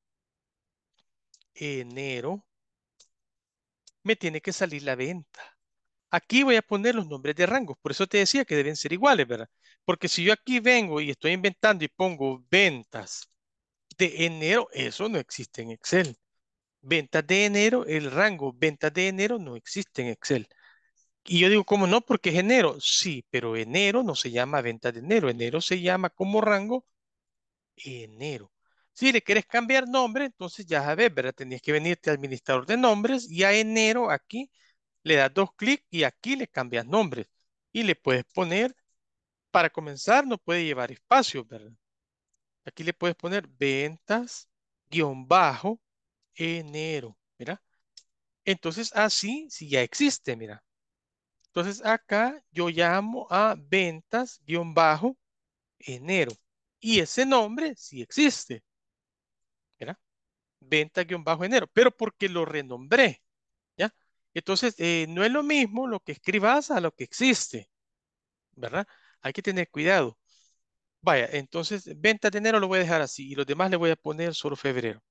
enero, me tiene que salir la venta. Aquí voy a poner los nombres de rangos. Por eso te decía que deben ser iguales, ¿verdad? Porque si yo aquí vengo y estoy inventando y pongo ventas de enero, eso no existe en Excel. Ventas de enero, el rango ventas de enero no existe en Excel. Y yo digo, ¿cómo no? Porque es enero. Sí, pero enero no se llama venta de enero. Enero se llama como rango enero. Si le quieres cambiar nombre, entonces ya sabes, ¿verdad? Tenías que venirte al administrador de nombres y a enero aquí le das dos clics y aquí le cambias nombre. Y le puedes poner, para comenzar, no puede llevar espacio, ¿verdad? Aquí le puedes poner ventas guión bajo enero, mira. Entonces así, si ya existe, mira. Entonces acá yo llamo a ventas guión bajo enero. Y ese nombre sí existe. ¿Verdad? Ventas guión bajo enero. Pero porque lo renombré. ¿Ya? Entonces eh, no es lo mismo lo que escribas a lo que existe. ¿Verdad? Hay que tener cuidado. Vaya, entonces ventas de enero lo voy a dejar así y los demás le voy a poner solo febrero.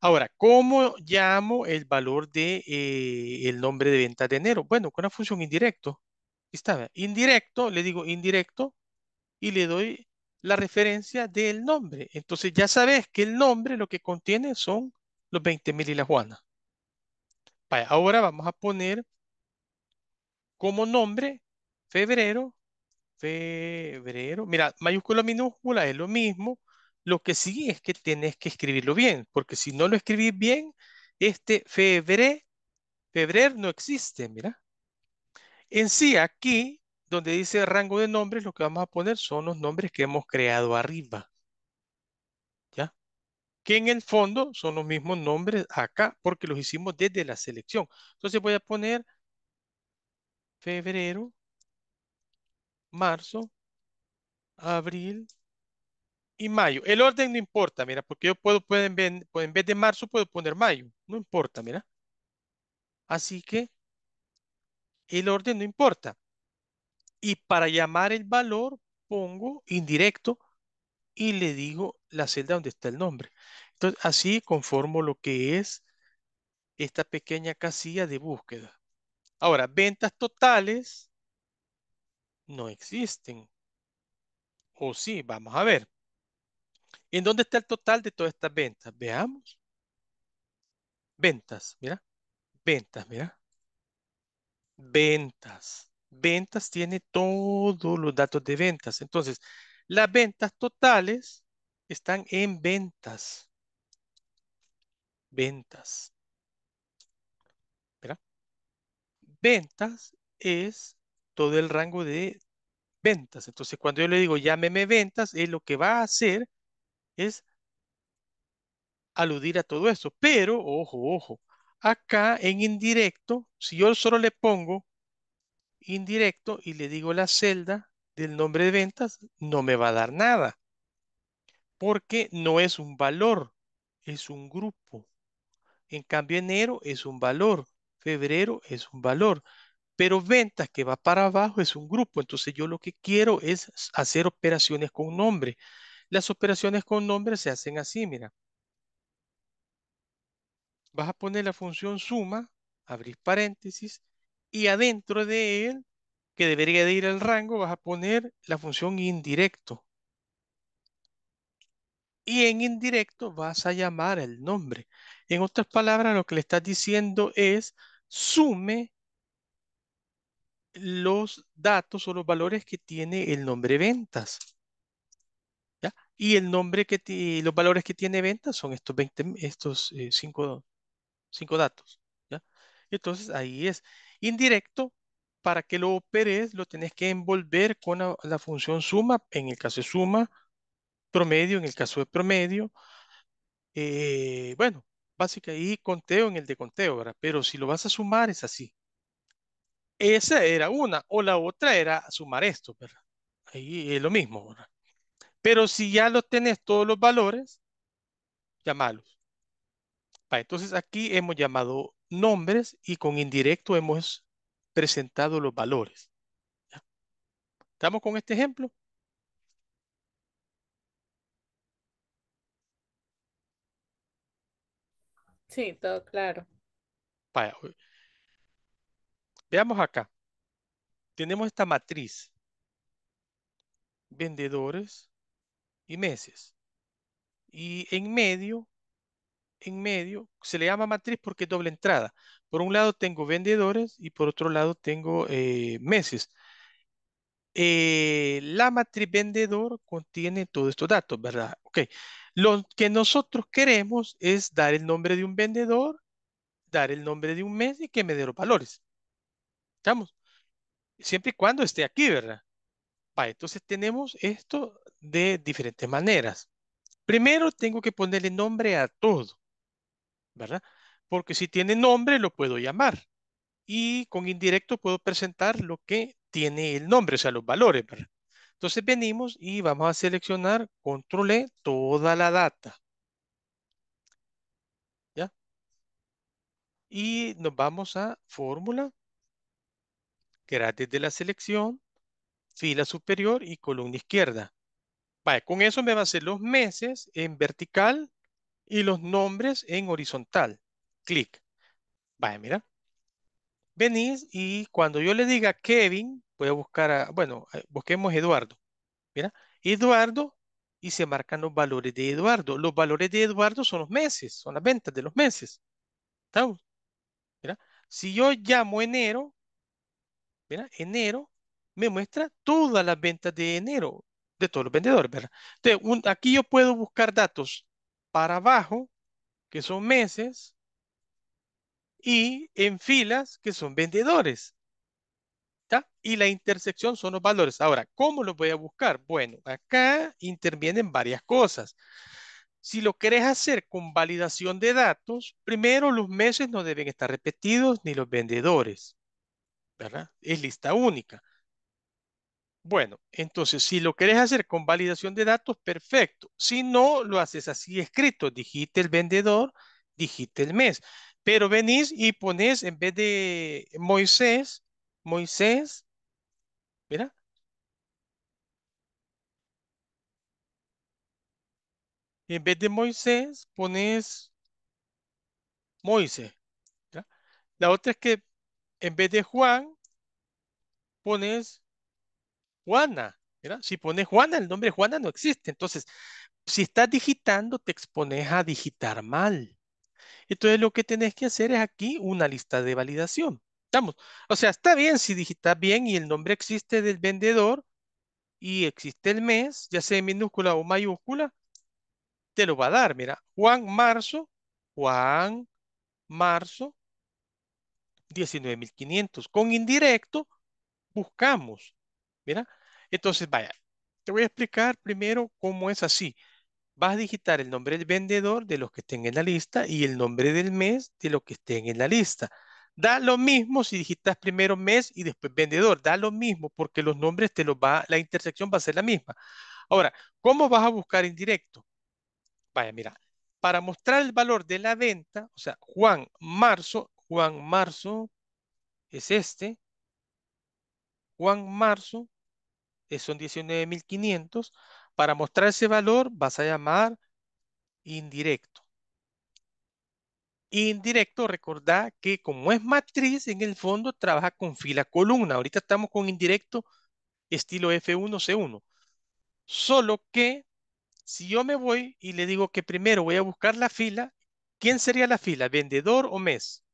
Ahora, ¿cómo llamo el valor de eh, el nombre de venta de enero? Bueno, con una función indirecto. Está indirecto, le digo indirecto y le doy la referencia del nombre. Entonces ya sabes que el nombre lo que contiene son los 20.000 y la Juana. ahora vamos a poner como nombre febrero, febrero. Mira, mayúscula minúscula es lo mismo. Lo que sí es que tenés que escribirlo bien, porque si no lo escribís bien, este febrero, febrero no existe, mira. En sí, aquí, donde dice rango de nombres, lo que vamos a poner son los nombres que hemos creado arriba. ¿Ya? Que en el fondo son los mismos nombres acá, porque los hicimos desde la selección. Entonces voy a poner febrero, marzo, abril, y mayo. El orden no importa, mira, porque yo puedo, pueden en, pues, en vez de marzo puedo poner mayo. No importa, mira. Así que el orden no importa. Y para llamar el valor pongo indirecto y le digo la celda donde está el nombre. Entonces así conformo lo que es esta pequeña casilla de búsqueda. Ahora, ventas totales no existen. O sí, vamos a ver. ¿En dónde está el total de todas estas ventas? Veamos. Ventas, mira. Ventas, mira. Ventas. Ventas tiene todos los datos de ventas. Entonces, las ventas totales están en ventas. Ventas. Mira. Ventas es todo el rango de ventas. Entonces, cuando yo le digo llámeme ventas, es lo que va a hacer es aludir a todo eso. Pero, ojo, ojo, acá en indirecto, si yo solo le pongo indirecto y le digo la celda del nombre de ventas, no me va a dar nada. Porque no es un valor, es un grupo. En cambio, enero es un valor, febrero es un valor. Pero ventas que va para abajo es un grupo. Entonces yo lo que quiero es hacer operaciones con nombre. Las operaciones con nombres se hacen así, mira. Vas a poner la función suma, abrir paréntesis, y adentro de él, que debería de ir al rango, vas a poner la función indirecto. Y en indirecto vas a llamar el nombre. En otras palabras, lo que le estás diciendo es sume los datos o los valores que tiene el nombre ventas. Y el nombre que los valores que tiene venta son estos 20, estos 5 eh, datos. ¿ya? Entonces ahí es. Indirecto, para que lo operes, lo tenés que envolver con la, función suma, en el caso de suma, promedio, en el caso de promedio. Eh, bueno, básicamente ahí conteo en el de conteo, ¿verdad? Pero si lo vas a sumar, es así. Esa era una, o la otra era sumar esto, ¿verdad? Ahí es lo mismo, ¿verdad? Pero si ya los tenés todos los valores, llamalos. entonces aquí hemos llamado nombres y con indirecto hemos presentado los valores. ¿Estamos con este ejemplo? Sí, todo claro. veamos acá. Tenemos esta matriz. Vendedores, y meses. Y en medio, en medio, se le llama matriz porque es doble entrada. Por un lado tengo vendedores y por otro lado tengo eh, meses. Eh, la matriz vendedor contiene todos estos datos, ¿verdad? Ok. Lo que nosotros queremos es dar el nombre de un vendedor, dar el nombre de un mes y que me dé los valores. ¿Estamos? Siempre y cuando esté aquí, ¿verdad? Entonces tenemos esto de diferentes maneras. Primero tengo que ponerle nombre a todo, ¿verdad? Porque si tiene nombre lo puedo llamar y con indirecto puedo presentar lo que tiene el nombre, o sea, los valores, ¿verdad? Entonces venimos y vamos a seleccionar, control e, toda la data. ¿Ya? Y nos vamos a fórmula, Gratis de la selección, fila superior y columna izquierda. con eso me va a hacer los meses en vertical y los nombres en horizontal. Clic. Vale, mira. Venís y cuando yo le diga Kevin, voy a buscar a, bueno, eh, busquemos Eduardo. Mira, Eduardo y se marcan los valores de Eduardo. Los valores de Eduardo son los meses, son las ventas de los meses. ¿Está Mira, si yo llamo enero, mira, enero, me muestra todas las ventas de enero de todos los vendedores, ¿verdad? Entonces, aquí yo puedo buscar datos para abajo, que son meses, y en filas, que son vendedores. Y la intersección son los valores. Ahora, ¿cómo los voy a buscar? Bueno, acá intervienen varias cosas. Si lo querés hacer con validación de datos, primero los meses no deben estar repetidos ni los vendedores. ¿Verdad? Es lista única. Bueno, entonces, si lo querés hacer con validación de datos, perfecto. Si no, lo haces así escrito, digite el vendedor, digite el mes. Pero venís y pones en vez de Moisés, Moisés, mira. En vez de Moisés, pones Moisés. La otra es que en vez de Juan, pones Juana. ¿verdad? Si pones Juana, el nombre Juana no existe. Entonces, si estás digitando, te expones a digitar mal. Entonces, lo que tenés que hacer es aquí una lista de validación. Estamos. O sea, está bien si digitas bien y el nombre existe del vendedor y existe el mes, ya sea en minúscula o mayúscula, te lo va a dar. Mira, Juan Marzo, Juan Marzo, 19.500. Con indirecto, buscamos. Mira, entonces, vaya, te voy a explicar primero cómo es así. Vas a digitar el nombre del vendedor de los que estén en la lista y el nombre del mes de los que estén en la lista. Da lo mismo si digitas primero mes y después vendedor. Da lo mismo porque los nombres te los va, la intersección va a ser la misma. Ahora, ¿cómo vas a buscar indirecto? Vaya, mira, para mostrar el valor de la venta, o sea, Juan Marzo, Juan Marzo es este. Juan Marzo eh, son 19.500. Para mostrar ese valor vas a llamar indirecto. Indirecto, recordá que como es matriz, en el fondo trabaja con fila columna. Ahorita estamos con indirecto estilo F1, C1. Solo que si yo me voy y le digo que primero voy a buscar la fila, ¿quién sería la fila? ¿Vendedor o mes?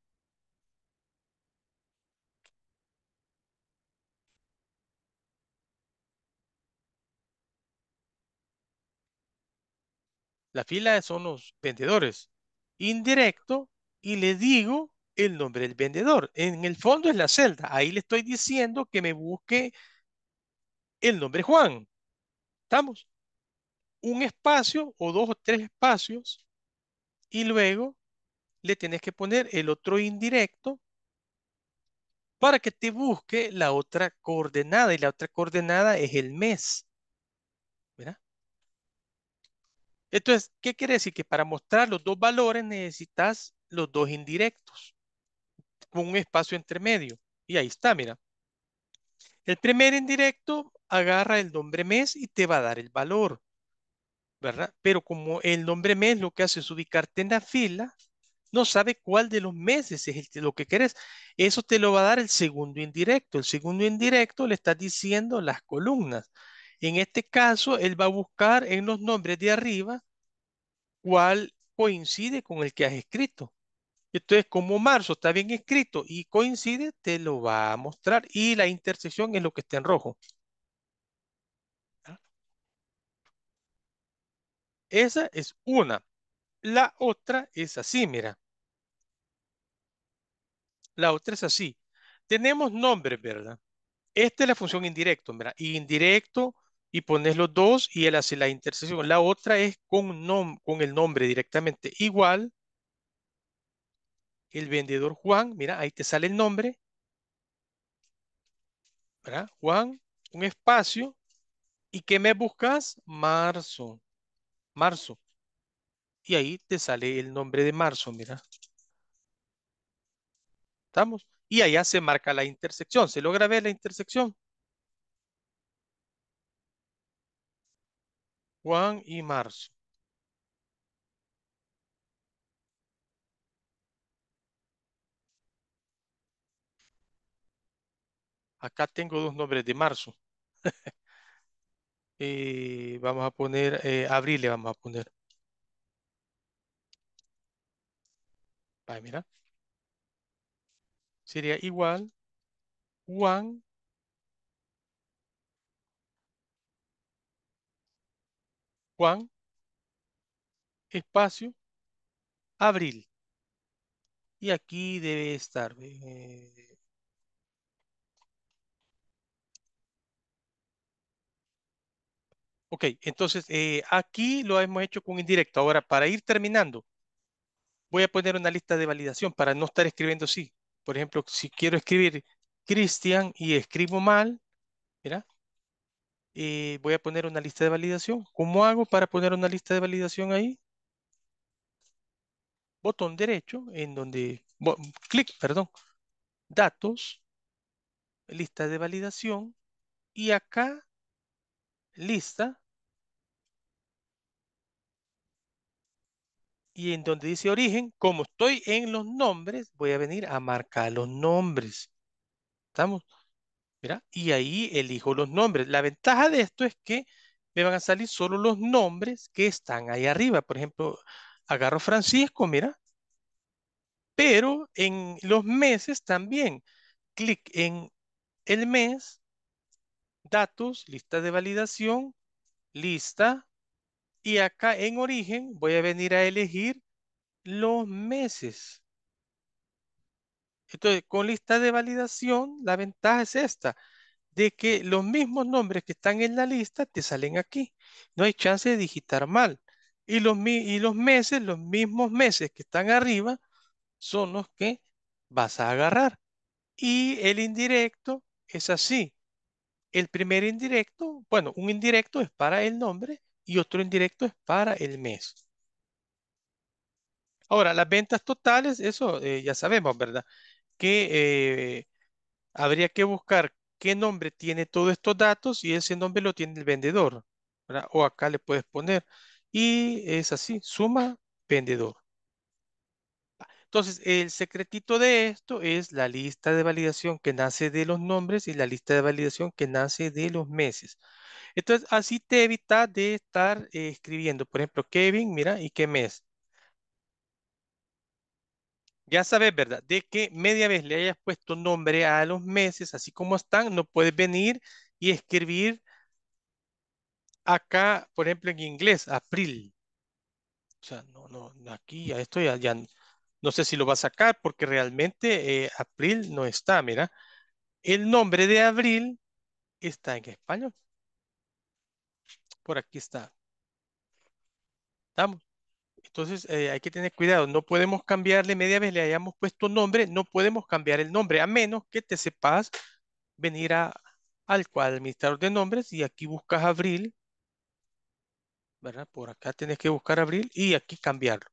La fila son los vendedores. Indirecto y le digo el nombre del vendedor. En el fondo es la celda. Ahí le estoy diciendo que me busque el nombre Juan. ¿Estamos? Un espacio o dos o tres espacios y luego le tenés que poner el otro indirecto para que te busque la otra coordenada y la otra coordenada es el mes. Entonces, ¿qué quiere decir? Que para mostrar los dos valores necesitas los dos indirectos con un espacio entre Y ahí está, mira. El primer indirecto agarra el nombre mes y te va a dar el valor, ¿verdad? Pero como el nombre mes lo que hace es ubicarte en la fila, no sabe cuál de los meses es el, lo que querés. Eso te lo va a dar el segundo indirecto. El segundo indirecto le está diciendo las columnas. En este caso, él va a buscar en los nombres de arriba cuál coincide con el que has escrito. Entonces, como marzo está bien escrito y coincide, te lo va a mostrar. Y la intersección es lo que está en rojo. Esa es una. La otra es así, mira. La otra es así. Tenemos nombres, ¿verdad? Esta es la función indirecto, mira. Indirecto y pones los dos y él hace la intersección. La otra es con, con el nombre directamente igual. El vendedor Juan, mira, ahí te sale el nombre. Juan, un espacio. ¿Y qué me buscas? Marzo. Marzo. Y ahí te sale el nombre de marzo, mira. ¿Estamos? Y allá se marca la intersección. ¿Se logra ver la intersección? Juan y Marzo. Acá tengo dos nombres de marzo. y eh, vamos a poner, eh, abril le vamos a poner. Vale, mira. Sería igual Juan Juan, espacio, abril. Y aquí debe estar. Eh, ok, entonces eh, aquí lo hemos hecho con indirecto. Ahora, para ir terminando, voy a poner una lista de validación para no estar escribiendo así. Por ejemplo, si quiero escribir Cristian y escribo mal, mira, voy a poner una lista de validación. ¿Cómo hago para poner una lista de validación ahí? Botón derecho, en donde, clic, perdón, datos, lista de validación, y acá, lista, y en donde dice origen, como estoy en los nombres, voy a venir a marcar los nombres. ¿Estamos? Y ahí elijo los nombres. La ventaja de esto es que me van a salir solo los nombres que están ahí arriba. Por ejemplo, agarro Francisco, mira. Pero en los meses también. Clic en el mes, datos, lista de validación, lista. Y acá en origen voy a venir a elegir los meses. Entonces, con lista de validación, la ventaja es esta, de que los mismos nombres que están en la lista te salen aquí. No hay chance de digitar mal. Y los, y los meses, los mismos meses que están arriba, son los que vas a agarrar. Y el indirecto es así. El primer indirecto, bueno, un indirecto es para el nombre y otro indirecto es para el mes. Ahora, las ventas totales, eso eh, ya sabemos, ¿verdad? que eh, habría que buscar qué nombre tiene todos estos datos y ese nombre lo tiene el vendedor, O acá le puedes poner. Y es así, suma vendedor. Entonces, el secretito de esto es la lista de validación que nace de los nombres y la lista de validación que nace de los meses. Entonces, así te evita de estar eh, escribiendo, por ejemplo, Kevin, mira, ¿y qué mes? ya sabes, ¿verdad? De que media vez le hayas puesto nombre a los meses, así como están, no puedes venir y escribir acá, por ejemplo, en inglés, april. O sea, no, no, aquí ya esto ya, ya no sé si lo va a sacar porque realmente eh, abril no está, mira. El nombre de abril está en español. Por aquí está. ¿Estamos? Entonces eh, hay que tener cuidado, no podemos cambiarle media vez, le hayamos puesto nombre, no podemos cambiar el nombre, a menos que te sepas venir al cual administrador de nombres y aquí buscas abril, ¿verdad? Por acá tienes que buscar abril y aquí cambiarlo.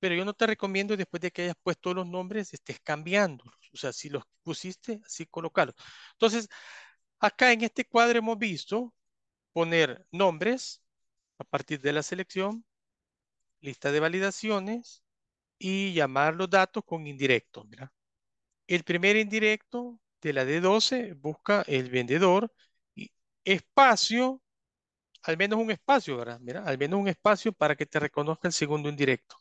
Pero yo no te recomiendo después de que hayas puesto los nombres, estés cambiando, O sea, si los pusiste, así colocarlos. Entonces, acá en este cuadro hemos visto poner nombres a partir de la selección, lista de validaciones y llamar los datos con indirecto El primer indirecto de la D12 busca el vendedor y espacio, al menos un espacio, ¿verdad? Mira, al menos un espacio para que te reconozca el segundo indirecto.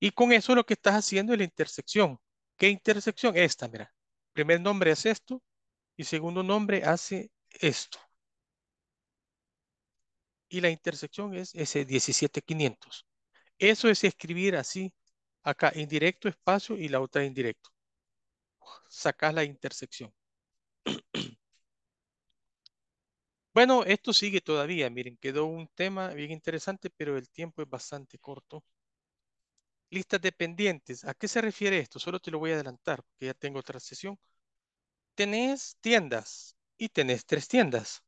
Y con eso lo que estás haciendo es la intersección. ¿Qué intersección? Esta, mira. Primer nombre hace esto y segundo nombre hace esto. Y la intersección es ese 17500. Eso es escribir así, acá, indirecto, espacio y la otra indirecto. Sacás la intersección. Bueno, esto sigue todavía. Miren, quedó un tema bien interesante, pero el tiempo es bastante corto. Listas dependientes. pendientes. ¿A qué se refiere esto? Solo te lo voy a adelantar, porque ya tengo otra sesión. Tenés tiendas y tenés tres tiendas.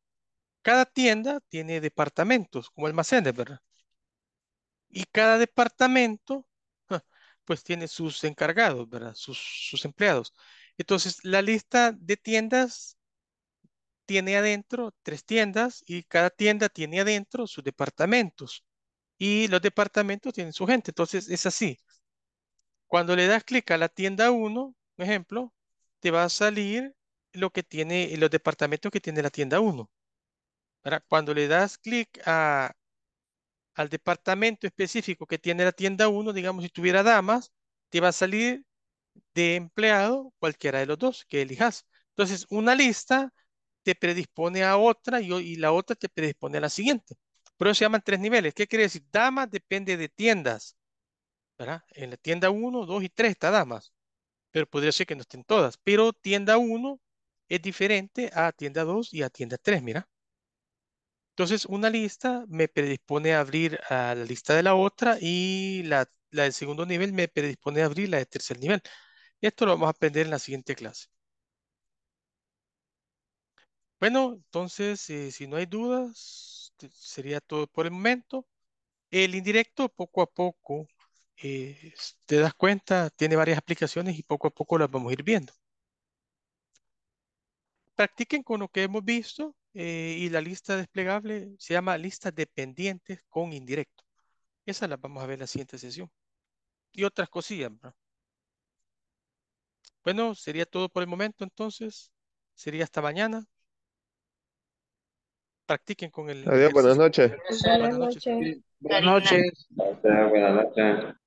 Cada tienda tiene departamentos, como almacenes, ¿verdad? Y cada departamento, pues tiene sus encargados, ¿verdad? Sus, sus empleados. Entonces, la lista de tiendas tiene adentro tres tiendas y cada tienda tiene adentro sus departamentos. Y los departamentos tienen su gente. Entonces, es así. Cuando le das clic a la tienda 1, por ejemplo, te va a salir lo que tiene, los departamentos que tiene la tienda 1. Cuando le das clic a, al departamento específico que tiene la tienda 1, digamos, si tuviera damas, te va a salir de empleado cualquiera de los dos que elijas. Entonces, una lista te predispone a otra y, la otra te predispone a la siguiente. Por eso se llaman tres niveles. ¿Qué quiere decir? Damas depende de tiendas. ¿verdad? En la tienda 1, 2 y 3 está damas. Pero podría ser que no estén todas. Pero tienda 1 es diferente a tienda 2 y a tienda 3, mira. Entonces, una lista me predispone a abrir a la lista de la otra y la, del segundo nivel me predispone a abrir la del tercer nivel. Esto lo vamos a aprender en la siguiente clase. Bueno, entonces, eh, si no hay dudas, sería todo por el momento. El indirecto, poco a poco, eh, te das cuenta, tiene varias aplicaciones y poco a poco las vamos a ir viendo. Practiquen con lo que hemos visto eh, y la lista desplegable se llama lista dependientes con indirecto. esa la vamos a ver en la siguiente sesión. Y otras cosillas. Bueno, sería todo por el momento entonces. Sería hasta mañana. Practiquen con el... Adiós, Buenas noches. Buenas noches. Buenas noches. Buenas noches.